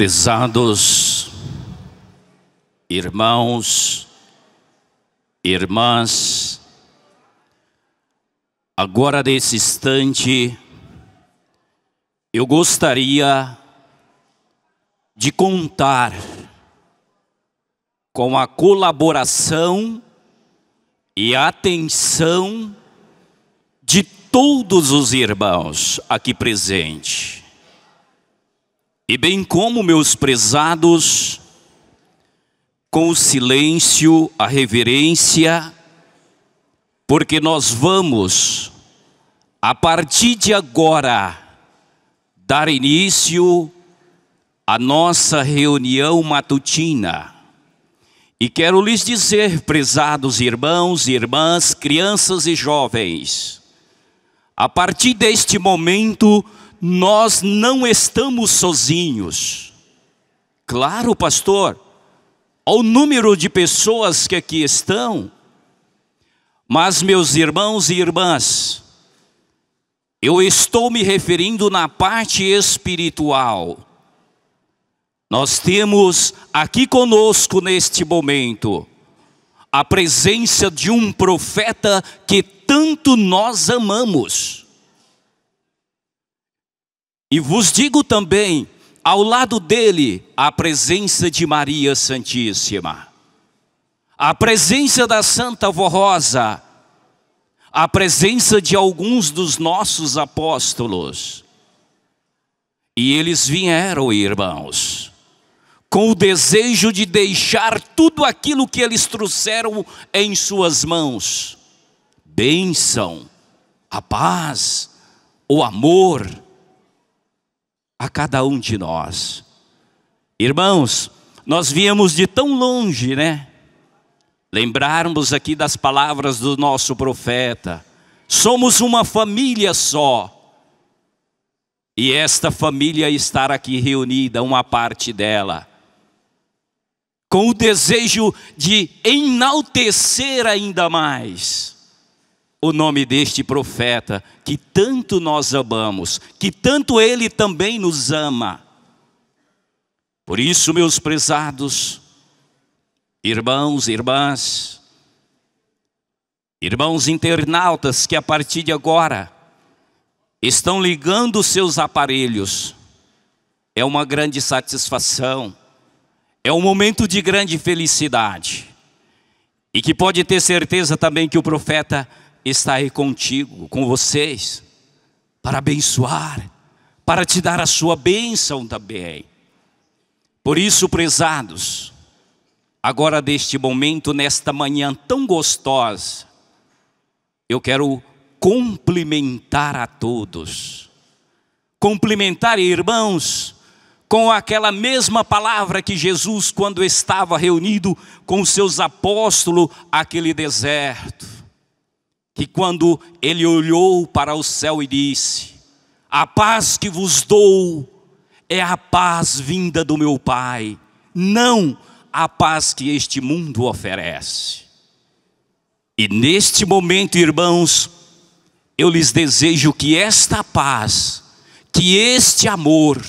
Prezados irmãos, irmãs, agora nesse instante, eu gostaria de contar com a colaboração e atenção de todos os irmãos aqui presentes e bem como, meus prezados, com o silêncio, a reverência, porque nós vamos, a partir de agora, dar início à nossa reunião matutina. E quero lhes dizer, prezados irmãos e irmãs, crianças e jovens, a partir deste momento, nós não estamos sozinhos. Claro, pastor, ao número de pessoas que aqui estão, mas, meus irmãos e irmãs, eu estou me referindo na parte espiritual. Nós temos aqui conosco neste momento a presença de um profeta que tanto nós amamos. E vos digo também, ao lado dele, a presença de Maria Santíssima, a presença da Santa Vorosa, a presença de alguns dos nossos apóstolos. E eles vieram, irmãos, com o desejo de deixar tudo aquilo que eles trouxeram em suas mãos: bênção, a paz, o amor, a cada um de nós. Irmãos, nós viemos de tão longe, né? Lembrarmos aqui das palavras do nosso profeta. Somos uma família só. E esta família estar aqui reunida, uma parte dela, com o desejo de enaltecer ainda mais o nome deste profeta que tanto nós amamos, que tanto ele também nos ama. Por isso, meus prezados, irmãos e irmãs, irmãos internautas que a partir de agora estão ligando seus aparelhos, é uma grande satisfação, é um momento de grande felicidade. E que pode ter certeza também que o profeta estarei contigo, com vocês, para abençoar, para te dar a sua bênção também. Por isso, prezados, agora deste momento, nesta manhã tão gostosa, eu quero cumprimentar a todos. Cumprimentar irmãos com aquela mesma palavra que Jesus, quando estava reunido com os seus apóstolos, aquele deserto que quando ele olhou para o céu e disse: A paz que vos dou é a paz vinda do meu Pai, não a paz que este mundo oferece. E neste momento, irmãos, eu lhes desejo que esta paz, que este amor,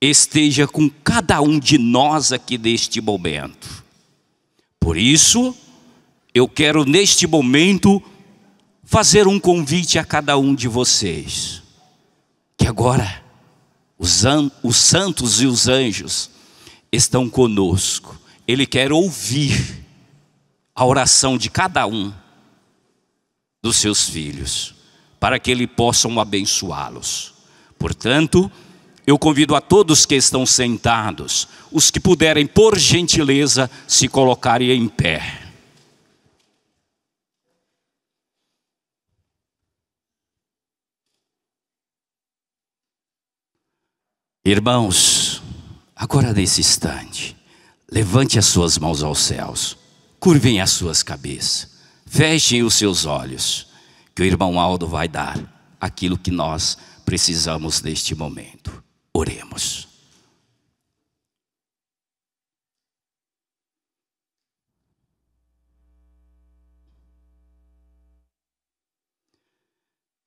esteja com cada um de nós aqui neste momento. Por isso, eu quero neste momento fazer um convite a cada um de vocês. Que agora os, os santos e os anjos estão conosco. Ele quer ouvir a oração de cada um dos seus filhos, para que ele possa abençoá-los. Portanto, eu convido a todos que estão sentados, os que puderem, por gentileza, se colocarem em pé. Irmãos, agora nesse instante, levante as suas mãos aos céus, curvem as suas cabeças, fechem os seus olhos, que o irmão Aldo vai dar aquilo que nós precisamos neste momento. Oremos.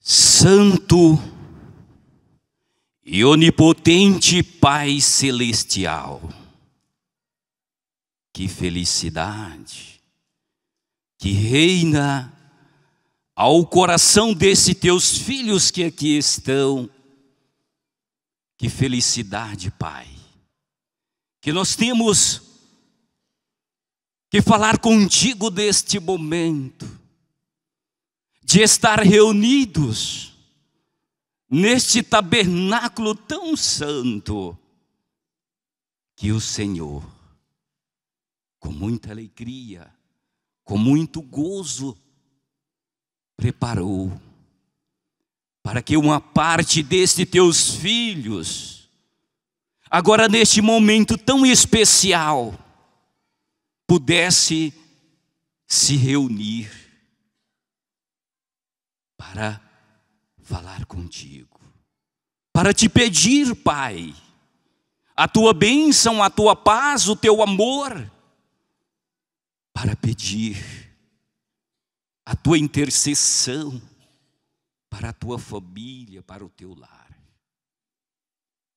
Santo e onipotente Pai Celestial. Que felicidade que reina ao coração desses teus filhos que aqui estão. Que felicidade, Pai, que nós temos que falar contigo deste momento, de estar reunidos neste tabernáculo tão santo, que o Senhor, com muita alegria, com muito gozo, preparou para que uma parte destes teus filhos, agora neste momento tão especial, pudesse se reunir para falar contigo, para te pedir, Pai, a tua bênção, a tua paz, o teu amor, para pedir a tua intercessão para a tua família, para o teu lar.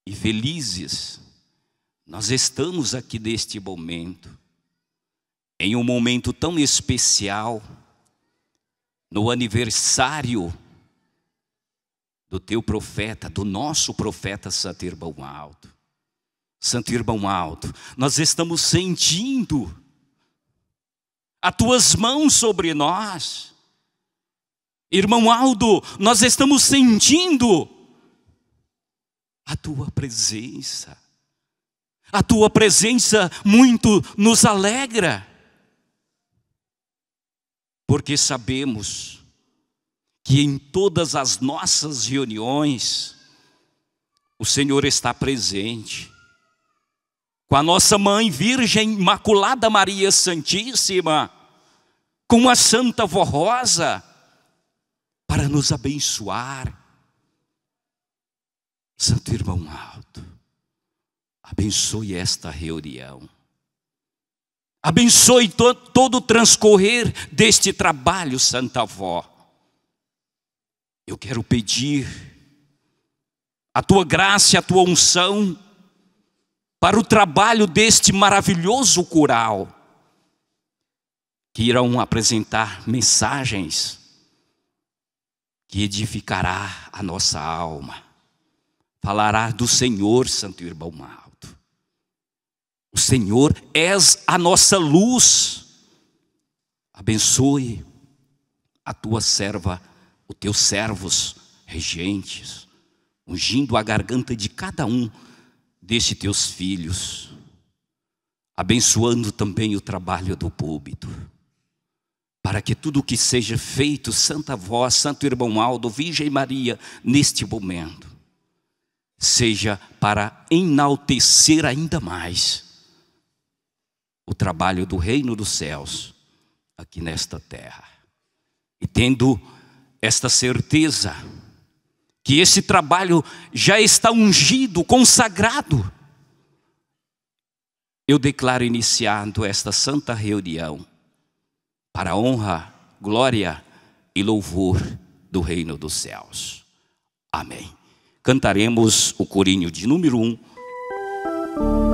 E felizes nós estamos aqui neste momento, em um momento tão especial, no aniversário do teu profeta, do nosso profeta Santo Irmão Alto. Santo Irmão Alto, nós estamos sentindo as tuas mãos sobre nós. Irmão Aldo, nós estamos sentindo a tua presença. A tua presença muito nos alegra, porque sabemos que em todas as nossas reuniões o Senhor está presente. Com a nossa mãe Virgem Imaculada Maria Santíssima, com a Santa Rosa para nos abençoar. Santo irmão alto, abençoe esta reunião. Abençoe to todo o transcorrer deste trabalho, Santa Vó. Eu quero pedir a tua graça e a tua unção para o trabalho deste maravilhoso coral, que irão apresentar mensagens que edificará a nossa alma. Falará do Senhor, Santo Irmão Alto. O Senhor és a nossa luz. Abençoe a tua serva os teus servos regentes, ungindo a garganta de cada um destes teus filhos, abençoando também o trabalho do púlpito, para que tudo o que seja feito, Santa Vós, Santo Irmão Aldo, Virgem Maria, neste momento, seja para enaltecer ainda mais o trabalho do reino dos céus aqui nesta terra. E tendo esta certeza que esse trabalho já está ungido, consagrado. Eu declaro iniciado esta santa reunião para a honra, glória e louvor do reino dos céus. Amém. Cantaremos o corinho de número 1. Um.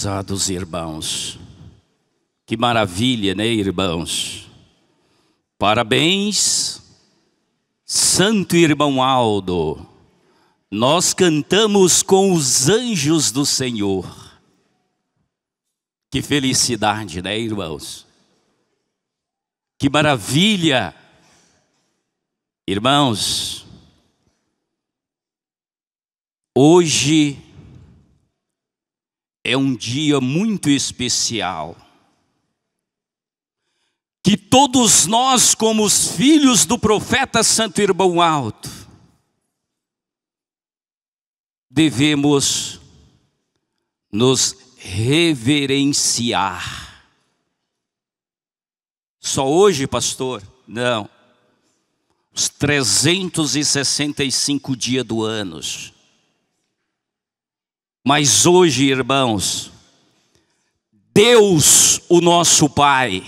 Prezados irmãos, que maravilha, né, irmãos? Parabéns, Santo Irmão Aldo, nós cantamos com os anjos do Senhor. Que felicidade, né, irmãos? Que maravilha! Irmãos, hoje é um dia muito especial. Que todos nós, como os filhos do profeta Santo Irmão Alto, devemos nos reverenciar. Só hoje, pastor? Não. Os 365 dias do ano. Mas hoje, irmãos, Deus, o nosso Pai,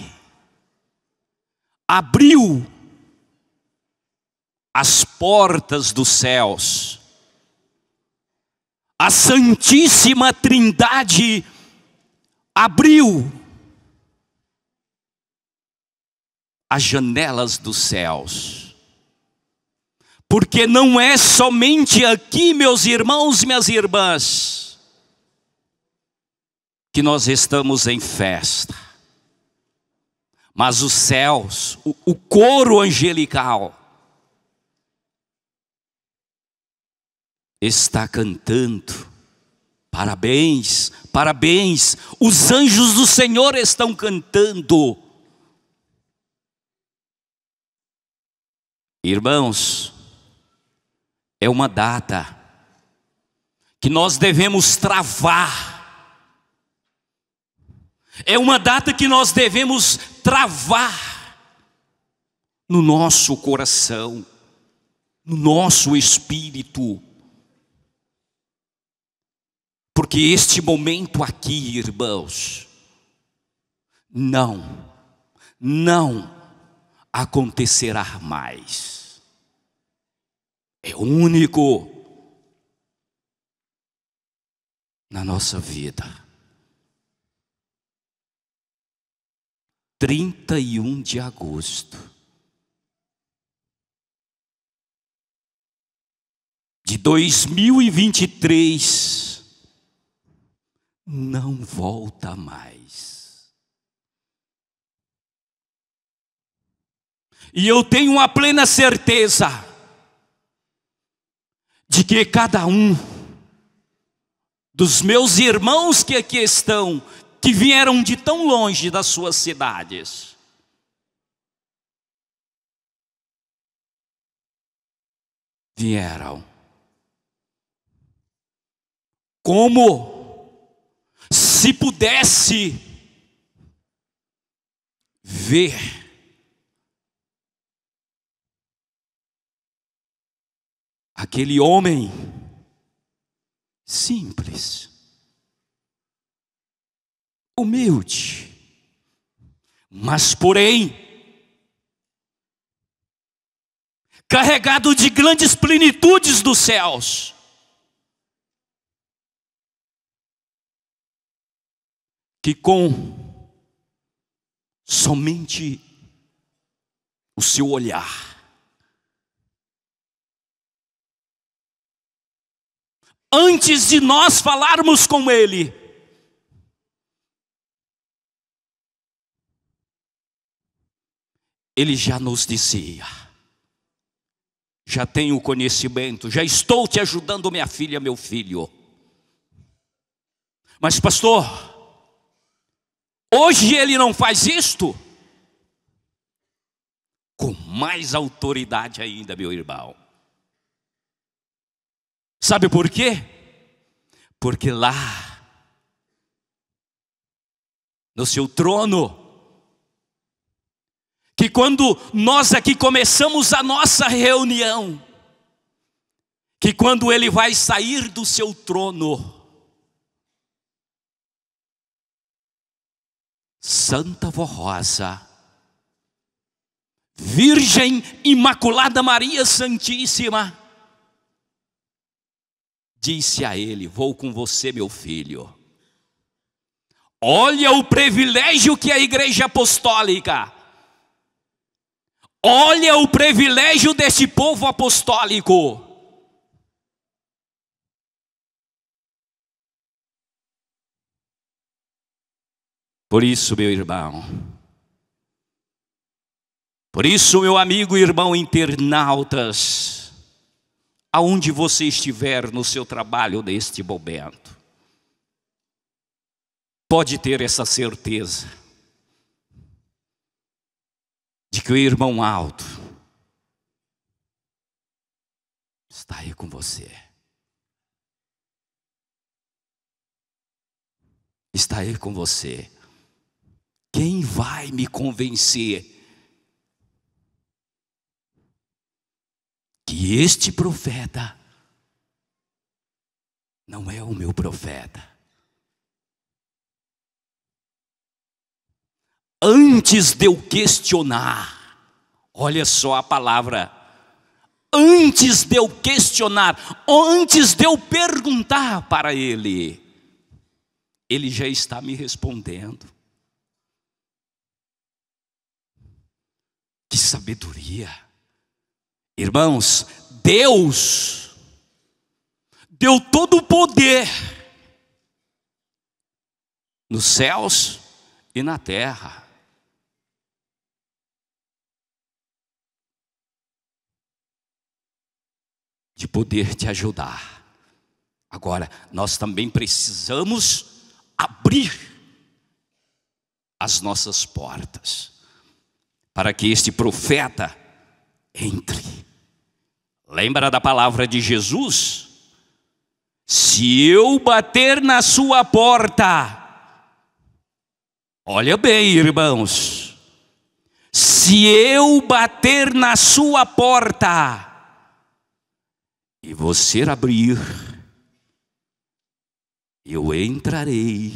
abriu as portas dos céus. A Santíssima Trindade abriu as janelas dos céus. Porque não é somente aqui, meus irmãos, e minhas irmãs, que nós estamos em festa. Mas os céus, o, o coro angelical, está cantando. Parabéns, parabéns. Os anjos do Senhor estão cantando. Irmãos, é uma data que nós devemos travar é uma data que nós devemos travar no nosso coração, no nosso espírito. Porque este momento aqui, irmãos, não, não acontecerá mais. É único na nossa vida. 31 de agosto de 2023 não volta mais. E eu tenho a plena certeza de que cada um dos meus irmãos que aqui estão que vieram de tão longe das suas cidades. Vieram. Como se pudesse ver. Aquele homem simples humilde. Mas, porém, carregado de grandes plenitudes dos céus. Que com somente o seu olhar, antes de nós falarmos com Ele, ele já nos dizia: já tenho conhecimento, já estou te ajudando, minha filha, meu filho. Mas, pastor, hoje ele não faz isto? Com mais autoridade ainda, meu irmão. Sabe por quê? Porque lá, no seu trono, que quando nós aqui começamos a nossa reunião, que quando ele vai sair do seu trono, Santa Vorrosa, Virgem Imaculada Maria Santíssima, disse a ele: Vou com você, meu filho. Olha o privilégio que a Igreja Apostólica Olha o privilégio deste povo apostólico. Por isso, meu irmão, por isso, meu amigo e irmão internautas, aonde você estiver no seu trabalho neste momento, pode ter essa certeza de que o irmão alto está aí com você. Está aí com você. Quem vai me convencer que este profeta não é o meu profeta? antes de eu questionar. Olha só a palavra. Antes de eu questionar, antes de eu perguntar para ele, ele já está me respondendo. Que sabedoria. Irmãos, Deus deu todo o poder nos céus e na terra. de poder te ajudar. Agora, nós também precisamos abrir as nossas portas para que este profeta entre. Lembra da palavra de Jesus? Se eu bater na sua porta, olha bem, irmãos, se eu bater na sua porta, e você abrir, eu entrarei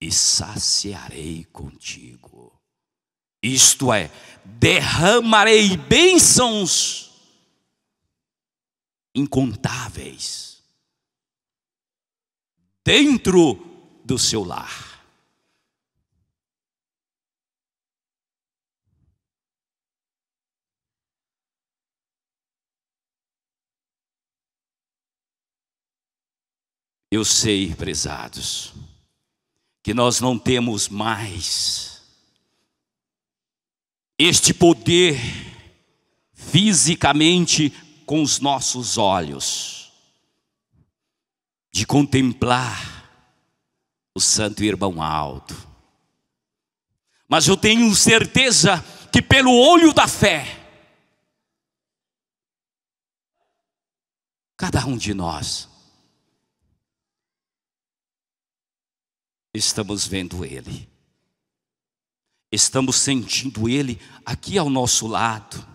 e saciarei contigo. Isto é, derramarei bênçãos incontáveis dentro do seu lar. Eu sei, prezados, que nós não temos mais este poder fisicamente com os nossos olhos de contemplar o santo irmão alto. Mas eu tenho certeza que pelo olho da fé cada um de nós estamos vendo Ele, estamos sentindo Ele aqui ao nosso lado.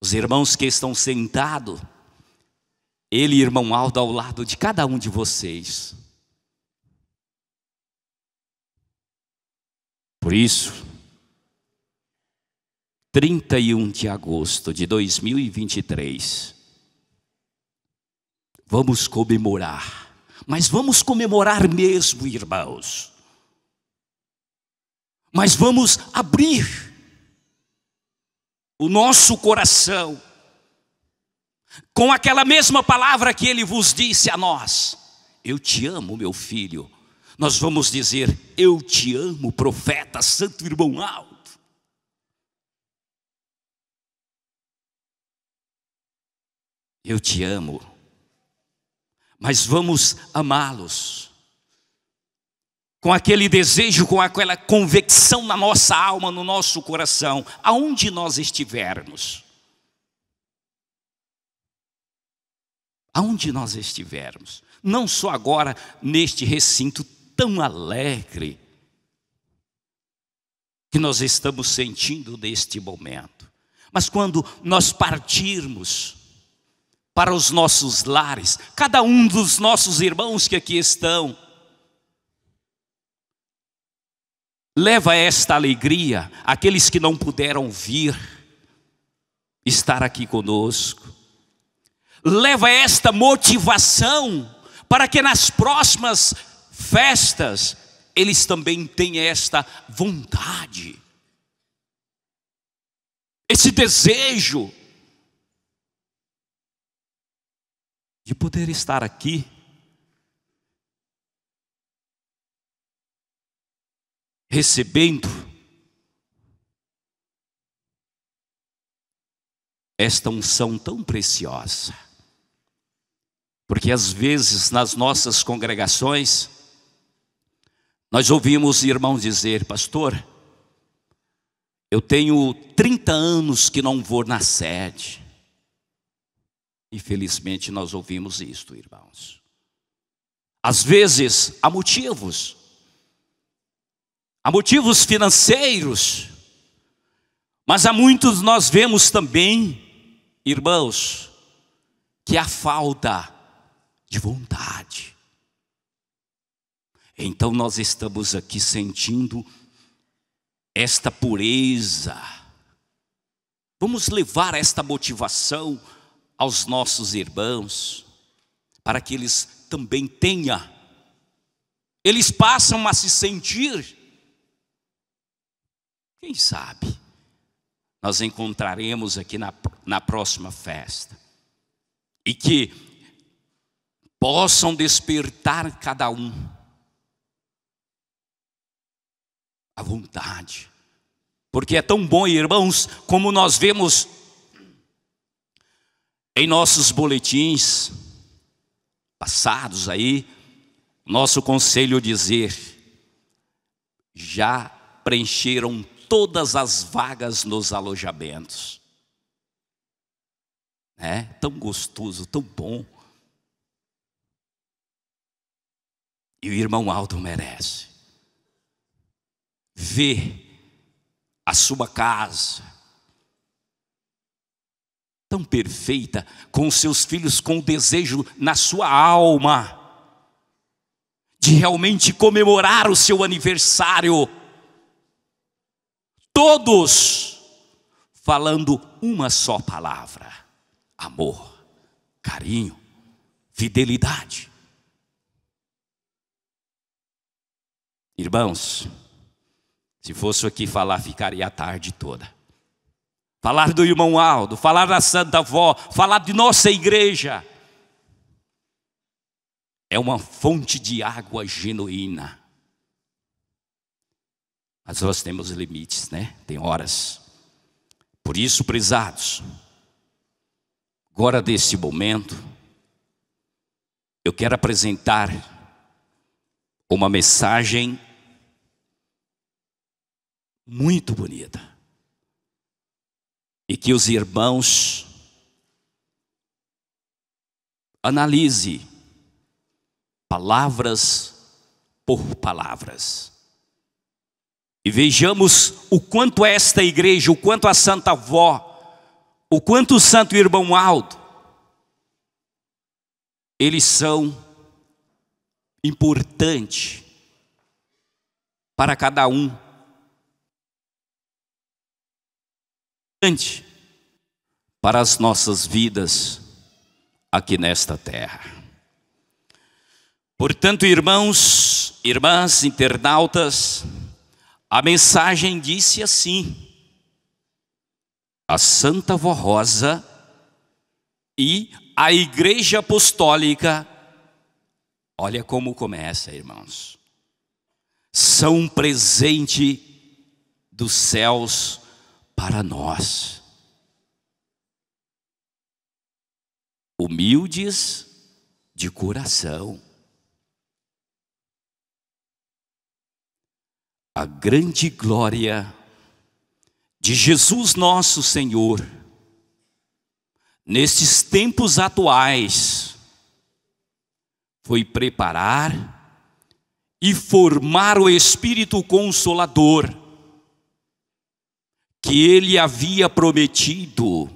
Os irmãos que estão sentados, Ele, irmão Aldo, ao lado de cada um de vocês. Por isso, 31 de agosto de 2023, Vamos comemorar. Mas vamos comemorar mesmo, irmãos. Mas vamos abrir o nosso coração com aquela mesma palavra que ele vos disse a nós: Eu te amo, meu filho. Nós vamos dizer: Eu te amo, profeta, santo irmão alto. Eu te amo, mas vamos amá-los. Com aquele desejo, com aquela convicção na nossa alma, no nosso coração, aonde nós estivermos. Aonde nós estivermos, não só agora neste recinto tão alegre que nós estamos sentindo neste momento, mas quando nós partirmos para os nossos lares, cada um dos nossos irmãos que aqui estão. Leva esta alegria àqueles que não puderam vir estar aqui conosco. Leva esta motivação para que nas próximas festas eles também tenham esta vontade, esse desejo de poder estar aqui, recebendo esta unção tão preciosa. Porque às vezes nas nossas congregações, nós ouvimos irmãos dizer, pastor, eu tenho 30 anos que não vou na sede. Infelizmente, nós ouvimos isto, irmãos. Às vezes, há motivos, há motivos financeiros, mas há muitos nós vemos também, irmãos, que há falta de vontade. Então nós estamos aqui sentindo esta pureza. Vamos levar esta motivação aos nossos irmãos, para que eles também tenham. Eles passam a se sentir. Quem sabe? Nós encontraremos aqui na, na próxima festa. E que possam despertar cada um a vontade. Porque é tão bom, irmãos, como nós vemos em nossos boletins passados aí, nosso conselho dizer: já preencheram todas as vagas nos alojamentos. É tão gostoso, tão bom. E o irmão Aldo merece ver a sua casa, tão perfeita com seus filhos, com o desejo na sua alma de realmente comemorar o seu aniversário. Todos falando uma só palavra: amor, carinho, fidelidade. Irmãos, se fosse aqui falar, ficaria a tarde toda falar do irmão Aldo, falar da Santa Vó, falar de nossa igreja. É uma fonte de água genuína. Mas nós temos limites, né? Tem horas. Por isso, prezados, agora deste momento, eu quero apresentar uma mensagem muito bonita e que os irmãos analise palavras por palavras. E vejamos o quanto é esta igreja, o quanto a Santa Vó, o quanto o Santo Irmão Aldo, eles são importantes para cada um importante para as nossas vidas aqui nesta terra. Portanto, irmãos, irmãs, internautas, a mensagem disse assim: a Santa Vó Rosa e a Igreja Apostólica, olha como começa, irmãos, são presente dos céus para nós. Humildes de coração. A grande glória de Jesus nosso Senhor, nestes tempos atuais, foi preparar e formar o Espírito Consolador que ele havia prometido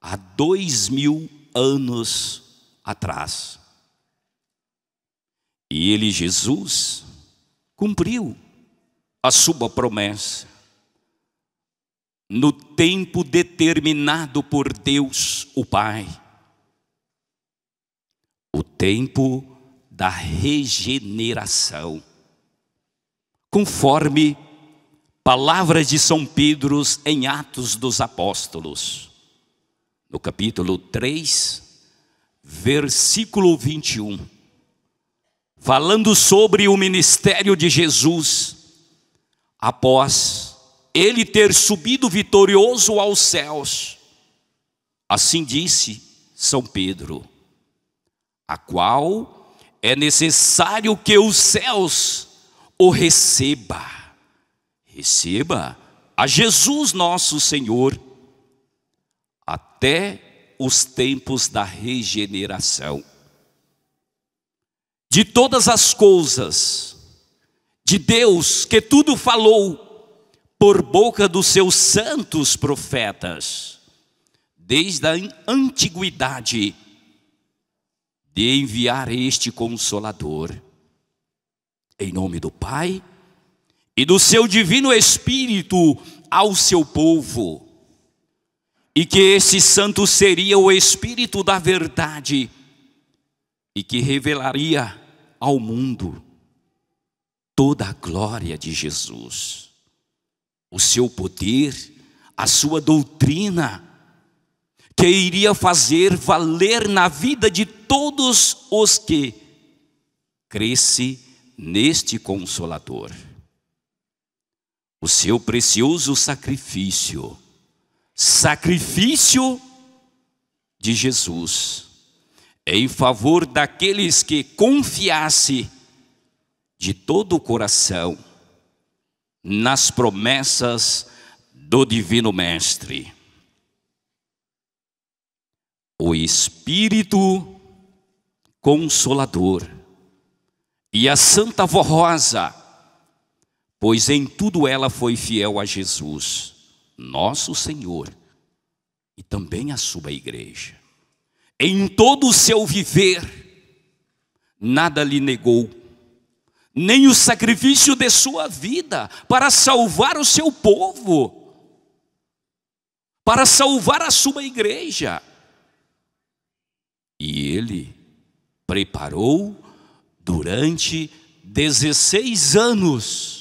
há dois mil anos atrás. E ele, Jesus, cumpriu a sua promessa no tempo determinado por Deus o Pai. O tempo da regeneração, conforme Palavras de São Pedro em Atos dos Apóstolos, no capítulo 3, versículo 21. Falando sobre o ministério de Jesus, após ele ter subido vitorioso aos céus, assim disse São Pedro, a qual é necessário que os céus o receba receba a Jesus nosso Senhor até os tempos da regeneração. De todas as coisas, de Deus que tudo falou por boca dos seus santos profetas, desde a antiguidade, de enviar este Consolador. Em nome do Pai e do seu divino Espírito ao seu povo, e que esse santo seria o Espírito da verdade e que revelaria ao mundo toda a glória de Jesus, o seu poder, a sua doutrina, que iria fazer valer na vida de todos os que cresce neste Consolador o seu precioso sacrifício, sacrifício de Jesus, em favor daqueles que confiasse de todo o coração nas promessas do Divino Mestre. O Espírito Consolador e a Santa Voz Rosa pois em tudo ela foi fiel a Jesus, nosso Senhor, e também a sua igreja. Em todo o seu viver, nada lhe negou, nem o sacrifício de sua vida para salvar o seu povo, para salvar a sua igreja. E ele preparou durante 16 anos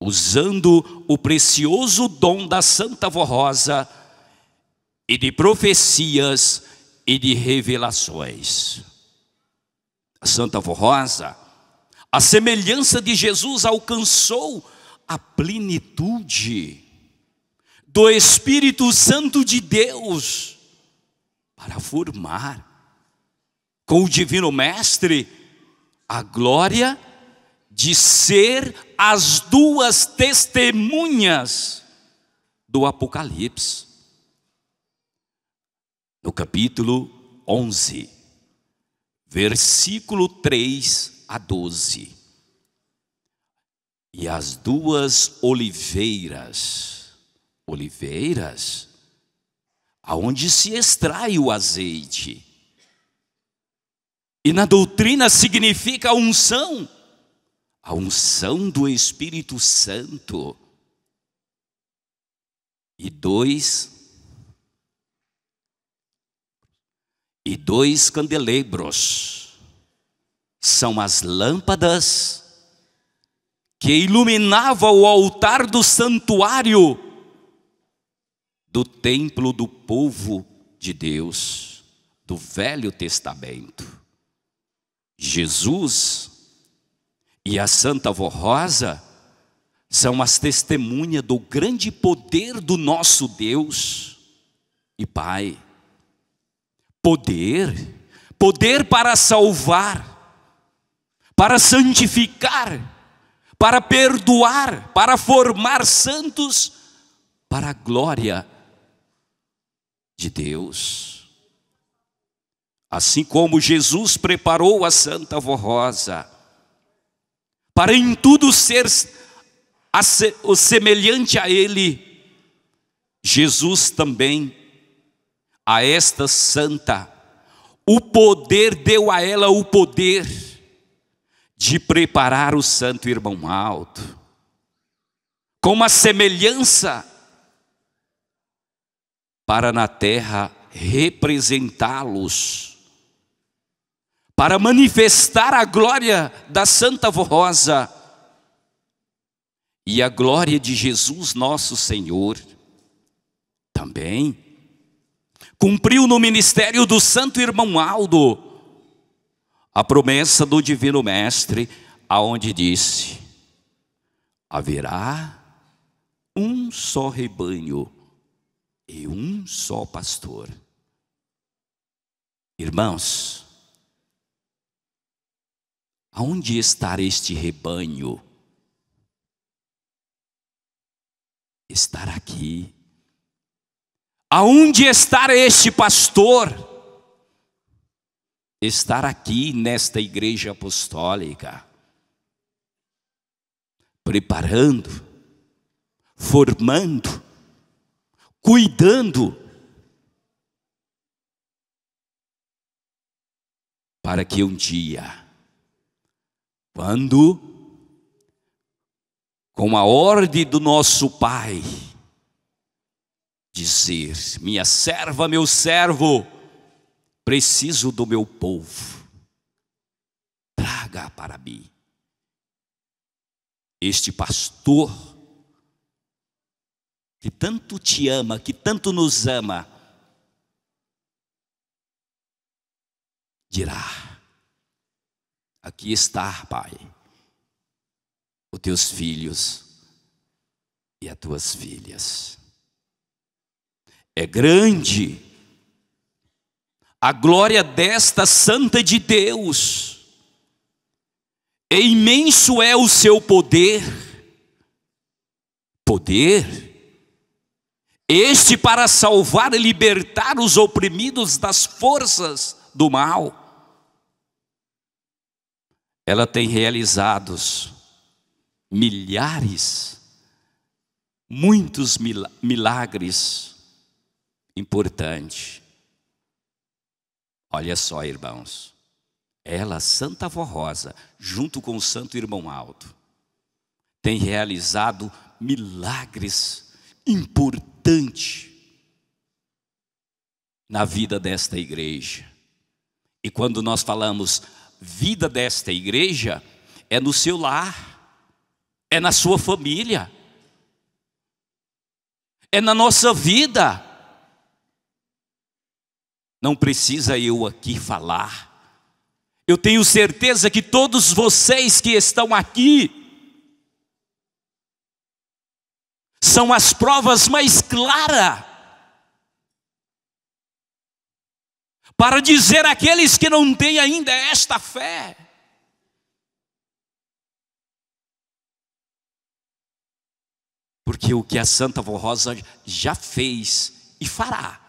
usando o precioso dom da Santa Vorrosa e de profecias e de revelações. A Santa Vorrosa, a semelhança de Jesus alcançou a plenitude do Espírito Santo de Deus para formar com o Divino Mestre a glória de ser as duas testemunhas do Apocalipse. No capítulo 11, versículo 3 a 12. E as duas oliveiras, oliveiras, aonde se extrai o azeite. E na doutrina significa unção a unção do Espírito Santo. E dois e dois candelebros são as lâmpadas que iluminava o altar do santuário do templo do povo de Deus do Velho Testamento. Jesus e a Santa Vó Rosa são as testemunhas do grande poder do nosso Deus e Pai. Poder, poder para salvar, para santificar, para perdoar, para formar santos, para a glória de Deus. Assim como Jesus preparou a Santa Vó Rosa, para em tudo ser o semelhante a Ele. Jesus também, a esta santa, o poder deu a ela o poder de preparar o santo irmão alto, com uma semelhança para na terra representá-los para manifestar a glória da Santa Rosa e a glória de Jesus nosso Senhor também. Cumpriu no ministério do Santo Irmão Aldo a promessa do Divino Mestre, aonde disse: haverá um só rebanho e um só pastor. Irmãos, Aonde estará este rebanho? Estar aqui. Aonde estará este pastor? Estar aqui nesta igreja apostólica, preparando, formando, cuidando, para que um dia quando, com a ordem do nosso Pai, dizer: Minha serva, meu servo, preciso do meu povo, traga para mim este pastor que tanto te ama, que tanto nos ama, dirá: Aqui está, Pai, os teus filhos e as tuas filhas. É grande a glória desta Santa de Deus, e é imenso é o seu poder. Poder este para salvar e libertar os oprimidos das forças do mal ela tem realizados milhares, muitos milagres importantes. Olha só, irmãos. Ela, Santa Avó Rosa, junto com o Santo Irmão Aldo, tem realizado milagres importantes na vida desta igreja. E quando nós falamos vida desta igreja é no seu lar, é na sua família, é na nossa vida. Não precisa eu aqui falar. Eu tenho certeza que todos vocês que estão aqui são as provas mais claras para dizer àqueles que não têm ainda esta fé. Porque o que a Santa Rosa já fez e fará.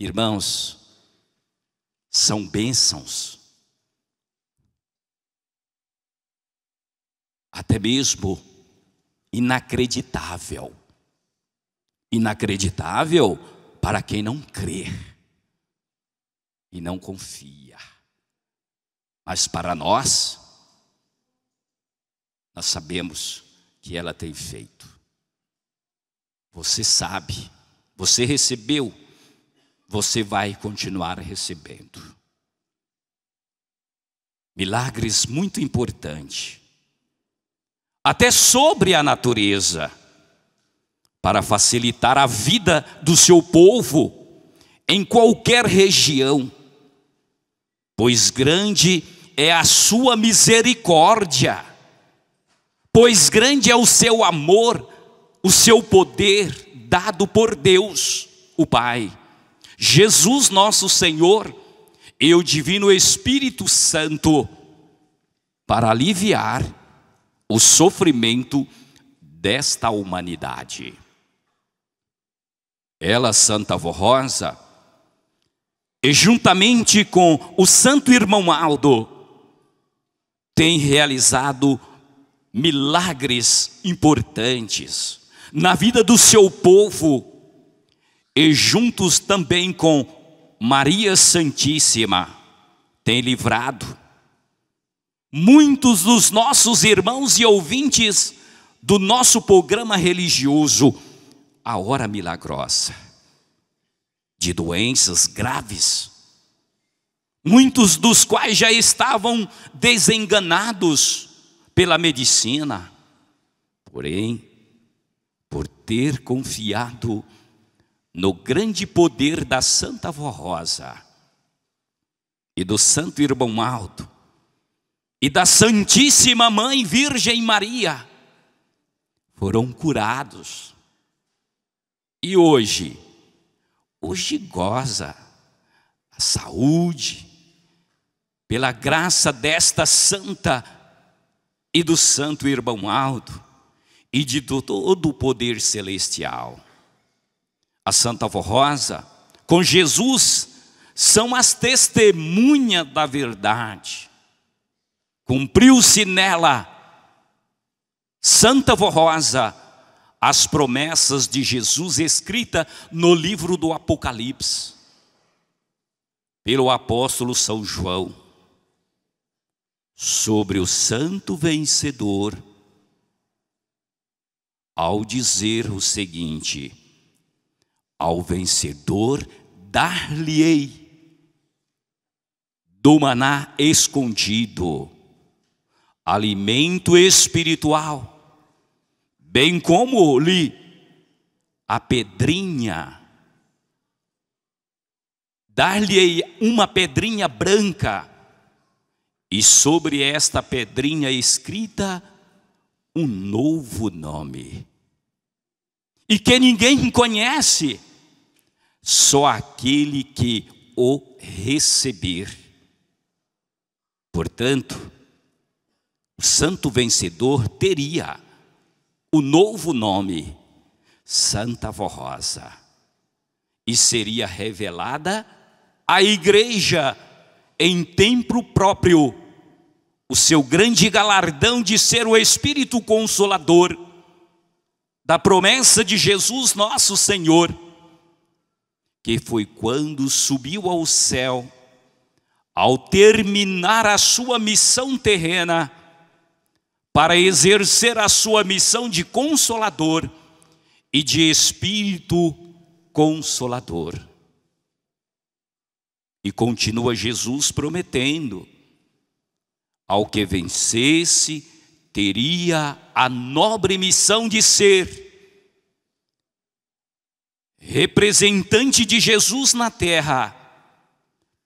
Irmãos, são bênçãos. Até mesmo inacreditável. Inacreditável para quem não crê e não confia. Mas para nós, nós sabemos que ela tem feito. Você sabe, você recebeu, você vai continuar recebendo. Milagres muito importantes. Até sobre a natureza para facilitar a vida do seu povo em qualquer região, pois grande é a sua misericórdia, pois grande é o seu amor, o seu poder dado por Deus, o Pai. Jesus nosso Senhor e o Divino Espírito Santo, para aliviar o sofrimento desta humanidade ela, Santa Rosa, e juntamente com o Santo Irmão Aldo, tem realizado milagres importantes na vida do seu povo e juntos também com Maria Santíssima tem livrado muitos dos nossos irmãos e ouvintes do nosso programa religioso a hora milagrosa de doenças graves, muitos dos quais já estavam desenganados pela medicina, porém, por ter confiado no grande poder da Santa Vó Rosa e do Santo Irmão Aldo e da Santíssima Mãe Virgem Maria, foram curados e hoje? Hoje goza a saúde, pela graça desta santa e do santo irmão Aldo e de todo o poder celestial. A Santa Forrosa, com Jesus, são as testemunhas da verdade. Cumpriu-se nela, Santa Rosa as promessas de Jesus escrita no livro do Apocalipse, pelo apóstolo São João, sobre o santo vencedor, ao dizer o seguinte: ao vencedor dar-lhe-ei do maná escondido, alimento espiritual bem como lhe a pedrinha, dar-lhe uma pedrinha branca, e sobre esta pedrinha escrita um novo nome, e que ninguém conhece, só aquele que o receber. Portanto, o santo vencedor teria o novo nome, Santa Vorrosa, e seria revelada à igreja em tempo próprio, o seu grande galardão de ser o Espírito Consolador, da promessa de Jesus nosso Senhor, que foi quando subiu ao céu, ao terminar a sua missão terrena, para exercer a sua missão de consolador e de espírito consolador. E continua Jesus prometendo: ao que vencesse, teria a nobre missão de ser representante de Jesus na terra,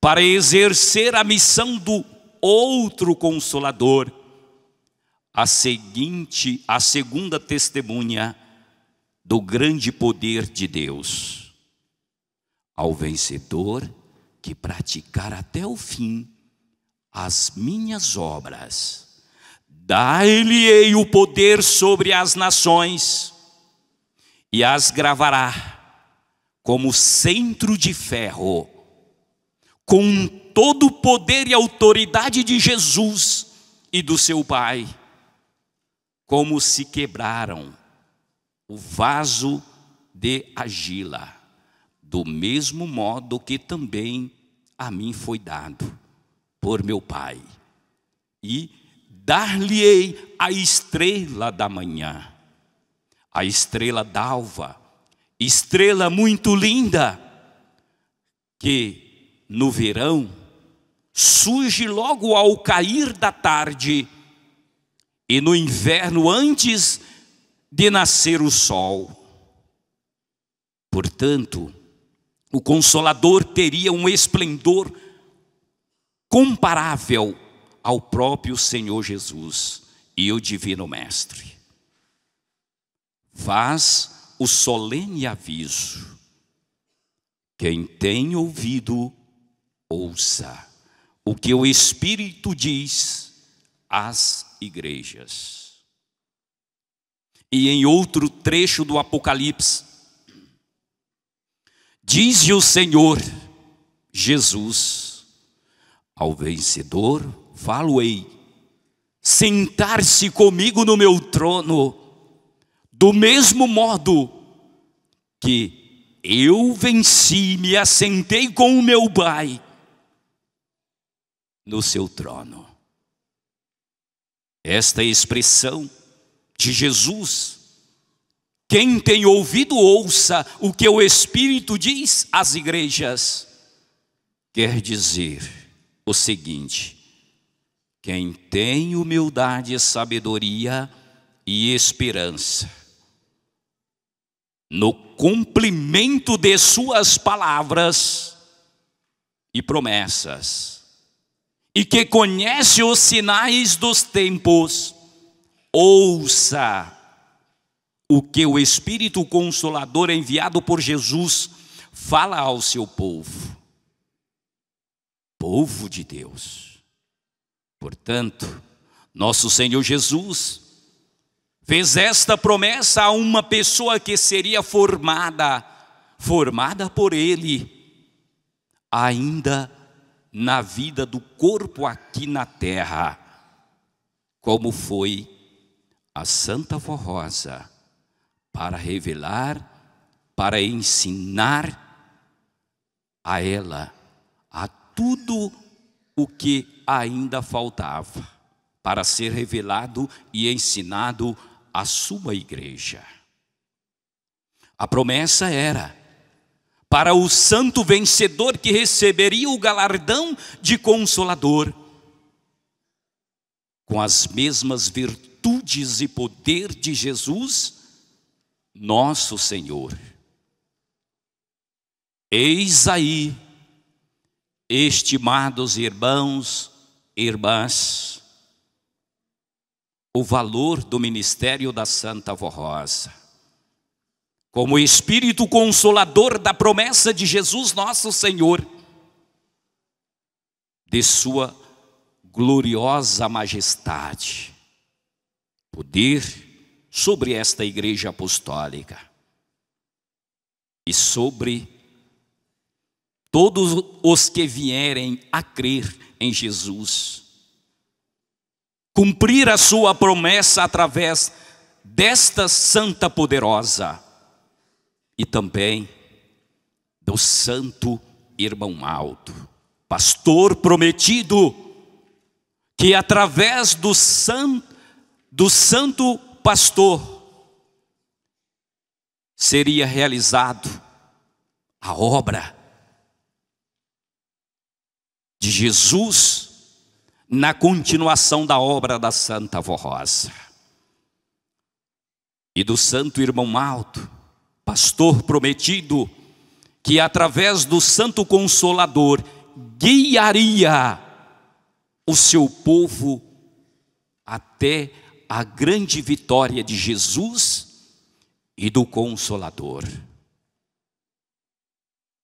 para exercer a missão do outro consolador a seguinte, a segunda testemunha do grande poder de Deus. Ao vencedor que praticar até o fim as minhas obras, dá lhe ei o poder sobre as nações e as gravará como centro de ferro, com todo o poder e autoridade de Jesus e do seu Pai como se quebraram o vaso de Agila, do mesmo modo que também a mim foi dado por meu Pai. E dar-lhe-ei a estrela da manhã, a estrela d'alva, estrela muito linda, que no verão surge logo ao cair da tarde e no inverno antes de nascer o sol. Portanto, o consolador teria um esplendor comparável ao próprio Senhor Jesus e o divino mestre. Faz o solene aviso: quem tem ouvido, ouça o que o Espírito diz às igrejas. E em outro trecho do Apocalipse, diz o Senhor Jesus, ao vencedor, falo-ei, sentar-se comigo no meu trono, do mesmo modo que eu venci, me assentei com o meu Pai no seu trono. Esta expressão de Jesus. Quem tem ouvido, ouça o que o Espírito diz às igrejas. Quer dizer o seguinte: quem tem humildade, sabedoria e esperança, no cumprimento de suas palavras e promessas, e que conhece os sinais dos tempos, ouça o que o Espírito Consolador enviado por Jesus fala ao seu povo. Povo de Deus. Portanto, nosso Senhor Jesus fez esta promessa a uma pessoa que seria formada, formada por Ele, ainda na vida do corpo aqui na terra, como foi a Santa Forrosa, para revelar, para ensinar a ela a tudo o que ainda faltava para ser revelado e ensinado à sua igreja. A promessa era para o santo vencedor que receberia o galardão de consolador, com as mesmas virtudes e poder de Jesus, nosso Senhor. Eis aí, estimados irmãos e irmãs, o valor do ministério da Santa Rosa como Espírito Consolador da promessa de Jesus nosso Senhor, de Sua gloriosa majestade, poder sobre esta igreja apostólica e sobre todos os que vierem a crer em Jesus, cumprir a Sua promessa através desta Santa Poderosa e também do santo irmão alto, pastor prometido, que através do, do santo pastor seria realizado a obra de Jesus na continuação da obra da Santa Vó Rosa e do Santo Irmão Alto, pastor prometido, que através do Santo Consolador guiaria o seu povo até a grande vitória de Jesus e do Consolador.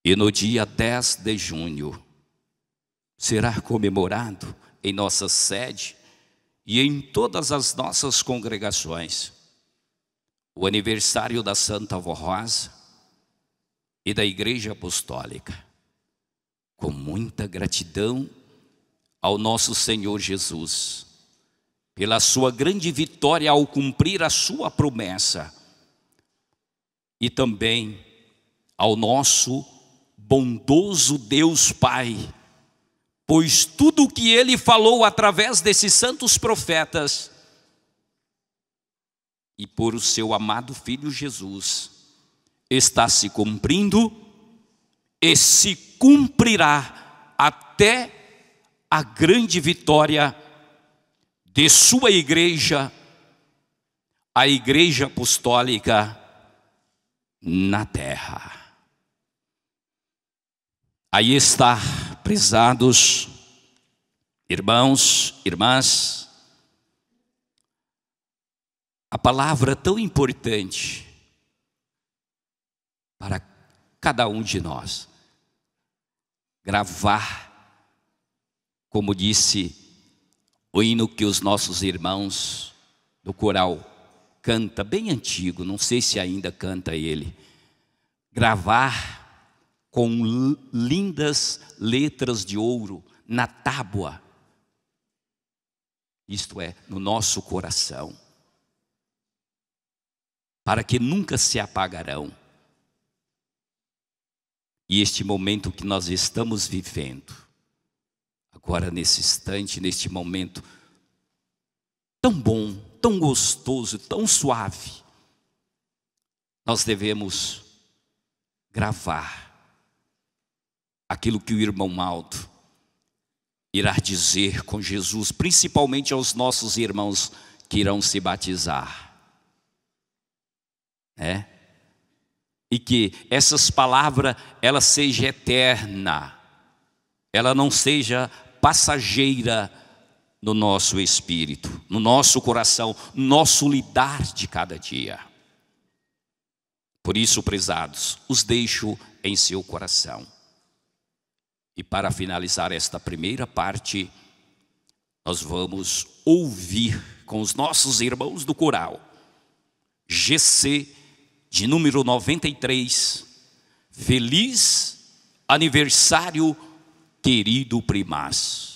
E no dia 10 de junho será comemorado em nossa sede e em todas as nossas congregações o aniversário da Santa Vó Rosa e da Igreja Apostólica. Com muita gratidão ao nosso Senhor Jesus, pela sua grande vitória ao cumprir a sua promessa, e também ao nosso bondoso Deus Pai, pois tudo o que ele falou através desses santos profetas e por o seu amado filho Jesus, está se cumprindo e se cumprirá até a grande vitória de sua igreja, a igreja apostólica na terra. Aí está, prezados irmãos, irmãs, a palavra tão importante para cada um de nós. Gravar, como disse o hino que os nossos irmãos do coral canta, bem antigo, não sei se ainda canta ele. Gravar com lindas letras de ouro na tábua, isto é, no nosso coração para que nunca se apagarão. E este momento que nós estamos vivendo, agora nesse instante, neste momento tão bom, tão gostoso, tão suave, nós devemos gravar aquilo que o irmão Maldo irá dizer com Jesus, principalmente aos nossos irmãos que irão se batizar. É? E que essas palavras ela seja eterna, ela não seja passageira no nosso espírito, no nosso coração, no nosso lidar de cada dia. Por isso, prezados, os deixo em seu coração. E para finalizar esta primeira parte, nós vamos ouvir com os nossos irmãos do coral, GC de número 93. Feliz aniversário, querido primaz.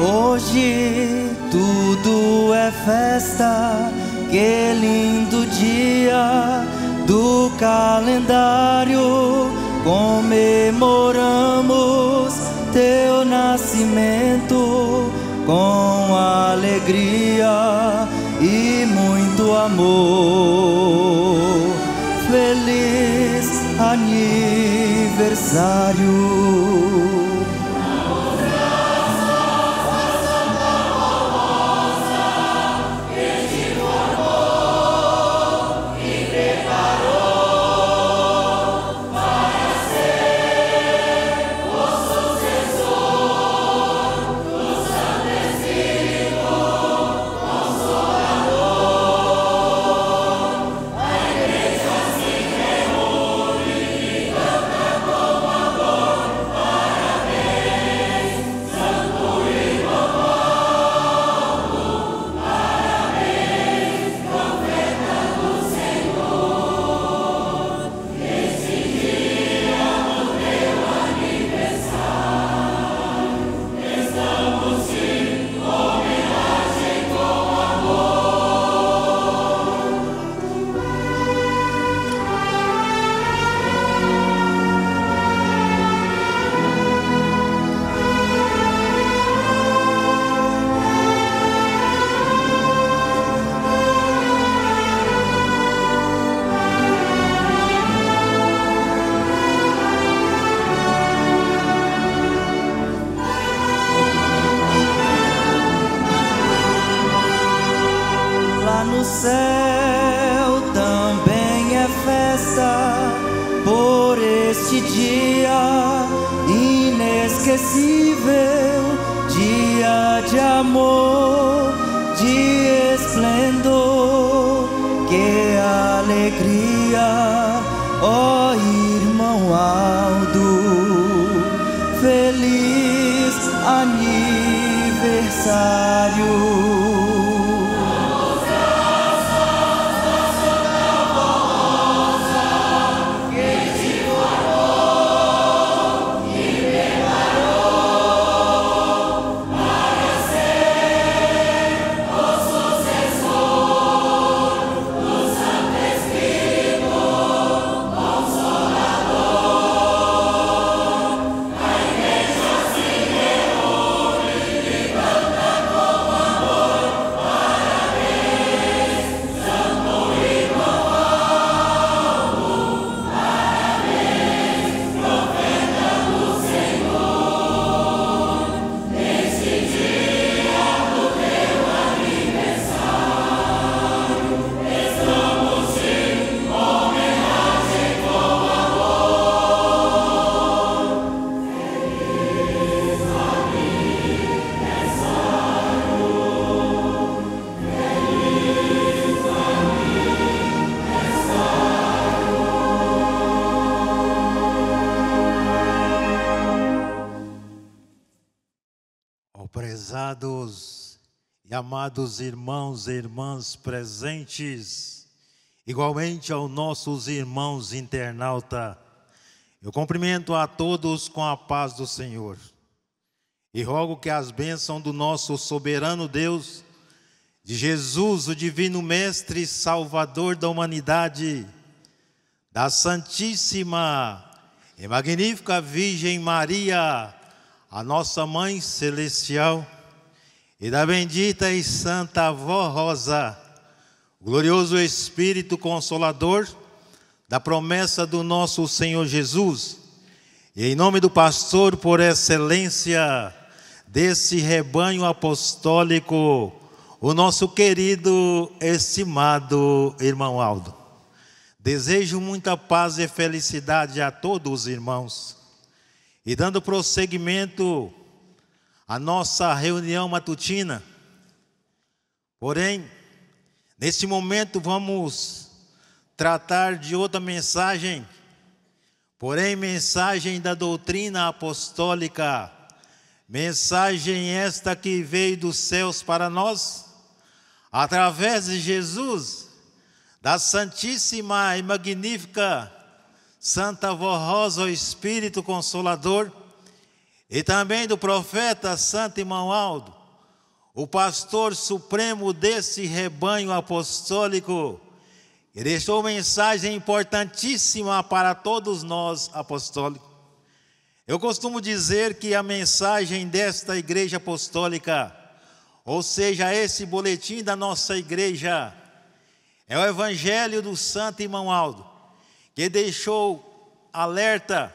Hoje tudo é festa, que lindo dia do calendário comemoramos teu nascimento com alegria e muito amor. Feliz aniversário. Amados irmãos e irmãs presentes, igualmente aos nossos irmãos internauta, eu cumprimento a todos com a paz do Senhor e rogo que as bênçãos do nosso soberano Deus, de Jesus, o Divino Mestre e Salvador da humanidade, da Santíssima e Magnífica Virgem Maria, a nossa Mãe Celestial, e da bendita e santa Vó Rosa, glorioso Espírito Consolador, da promessa do nosso Senhor Jesus, e em nome do pastor por excelência desse rebanho apostólico, o nosso querido, estimado irmão Aldo. Desejo muita paz e felicidade a todos os irmãos. E dando prosseguimento a nossa reunião matutina. Porém, neste momento vamos tratar de outra mensagem, porém, mensagem da doutrina apostólica, mensagem esta que veio dos céus para nós, através de Jesus, da Santíssima e Magnífica Santa Voz Rosa, o Espírito Consolador e também do profeta Santo Irmão Aldo, o pastor supremo desse rebanho apostólico, e deixou mensagem importantíssima para todos nós apostólicos. Eu costumo dizer que a mensagem desta igreja apostólica, ou seja, esse boletim da nossa igreja, é o Evangelho do Santo Irmão Aldo, que deixou alerta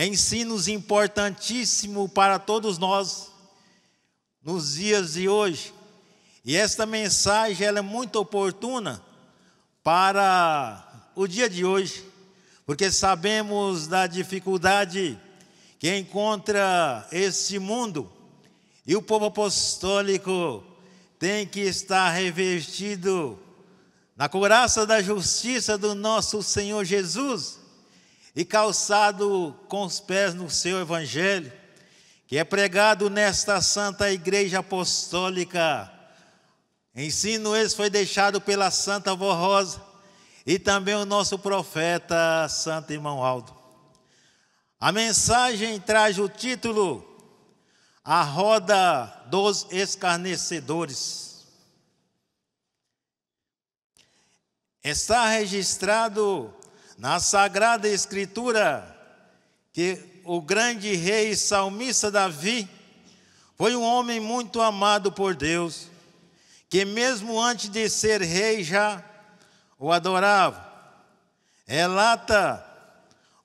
é Ensinos importantíssimos para todos nós nos dias de hoje. E esta mensagem ela é muito oportuna para o dia de hoje, porque sabemos da dificuldade que encontra este mundo e o povo apostólico tem que estar revestido na couraça da justiça do nosso Senhor Jesus e calçado com os pés no seu evangelho, que é pregado nesta santa igreja apostólica. Ensino esse foi deixado pela santa avó Rosa e também o nosso profeta santo irmão Aldo. A mensagem traz o título A Roda dos Escarnecedores. Está registrado na Sagrada Escritura que o grande rei salmista Davi foi um homem muito amado por Deus, que mesmo antes de ser rei já o adorava. Relata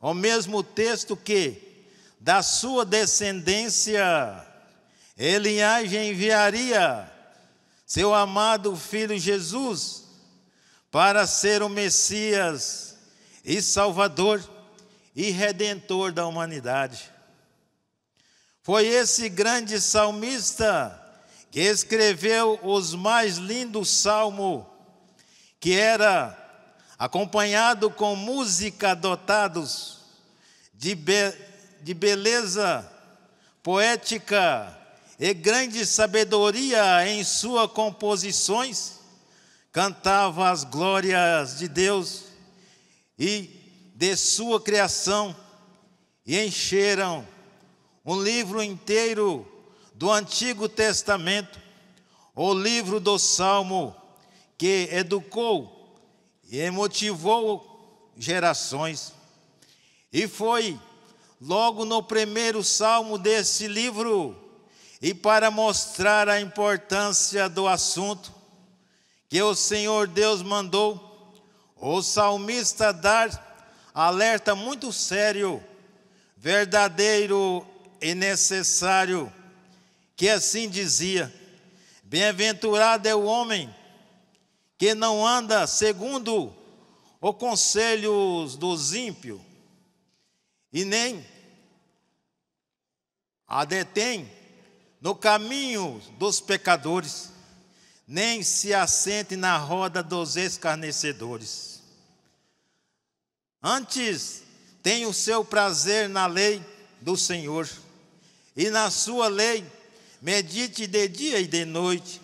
o mesmo texto que da sua descendência Eliagem enviaria seu amado filho Jesus para ser o Messias e Salvador e Redentor da humanidade. Foi esse grande salmista que escreveu os mais lindos salmos, que era acompanhado com música dotados de, be de beleza poética e grande sabedoria em suas composições, cantava as glórias de Deus e de sua criação, e encheram um livro inteiro do Antigo Testamento, o livro do Salmo, que educou e motivou gerações. E foi logo no primeiro salmo desse livro, e para mostrar a importância do assunto, que o Senhor Deus mandou o salmista dá alerta muito sério, verdadeiro e necessário, que assim dizia: Bem-aventurado é o homem que não anda segundo os conselhos dos ímpios, e nem a detém no caminho dos pecadores, nem se assente na roda dos escarnecedores Antes, tem o seu prazer na lei do Senhor, e na sua lei medite de dia e de noite,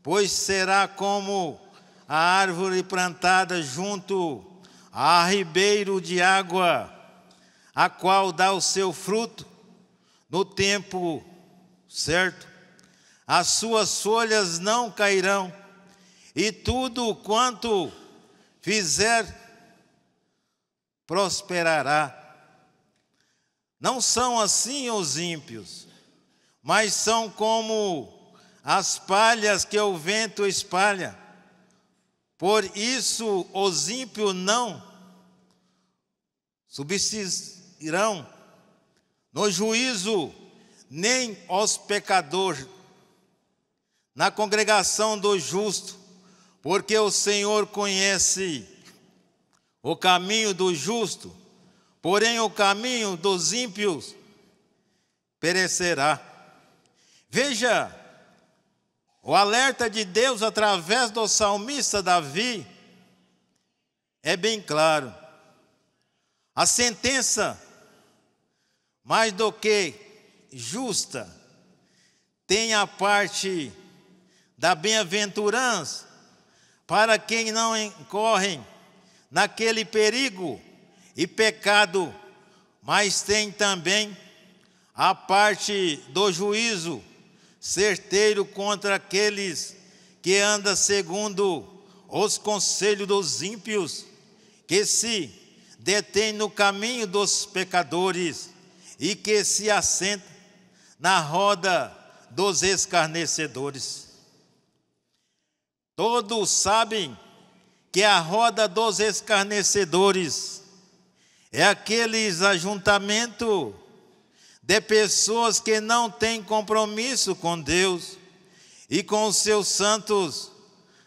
pois será como a árvore plantada junto a ribeiro de água, a qual dá o seu fruto no tempo certo. As suas folhas não cairão, e tudo quanto fizer prosperará. Não são assim os ímpios, mas são como as palhas que o vento espalha. Por isso os ímpios não subsistirão no juízo, nem os pecadores na congregação do justo, porque o Senhor conhece o caminho do justo, porém o caminho dos ímpios perecerá. Veja o alerta de Deus através do salmista Davi é bem claro. A sentença mais do que justa tem a parte da bem-aventurança para quem não incorrem naquele perigo e pecado, mas tem também a parte do juízo, certeiro contra aqueles que andam segundo os conselhos dos ímpios, que se detém no caminho dos pecadores e que se assenta na roda dos escarnecedores. Todos sabem que é a roda dos escarnecedores, é aqueles ajuntamento de pessoas que não têm compromisso com Deus e com os seus santos,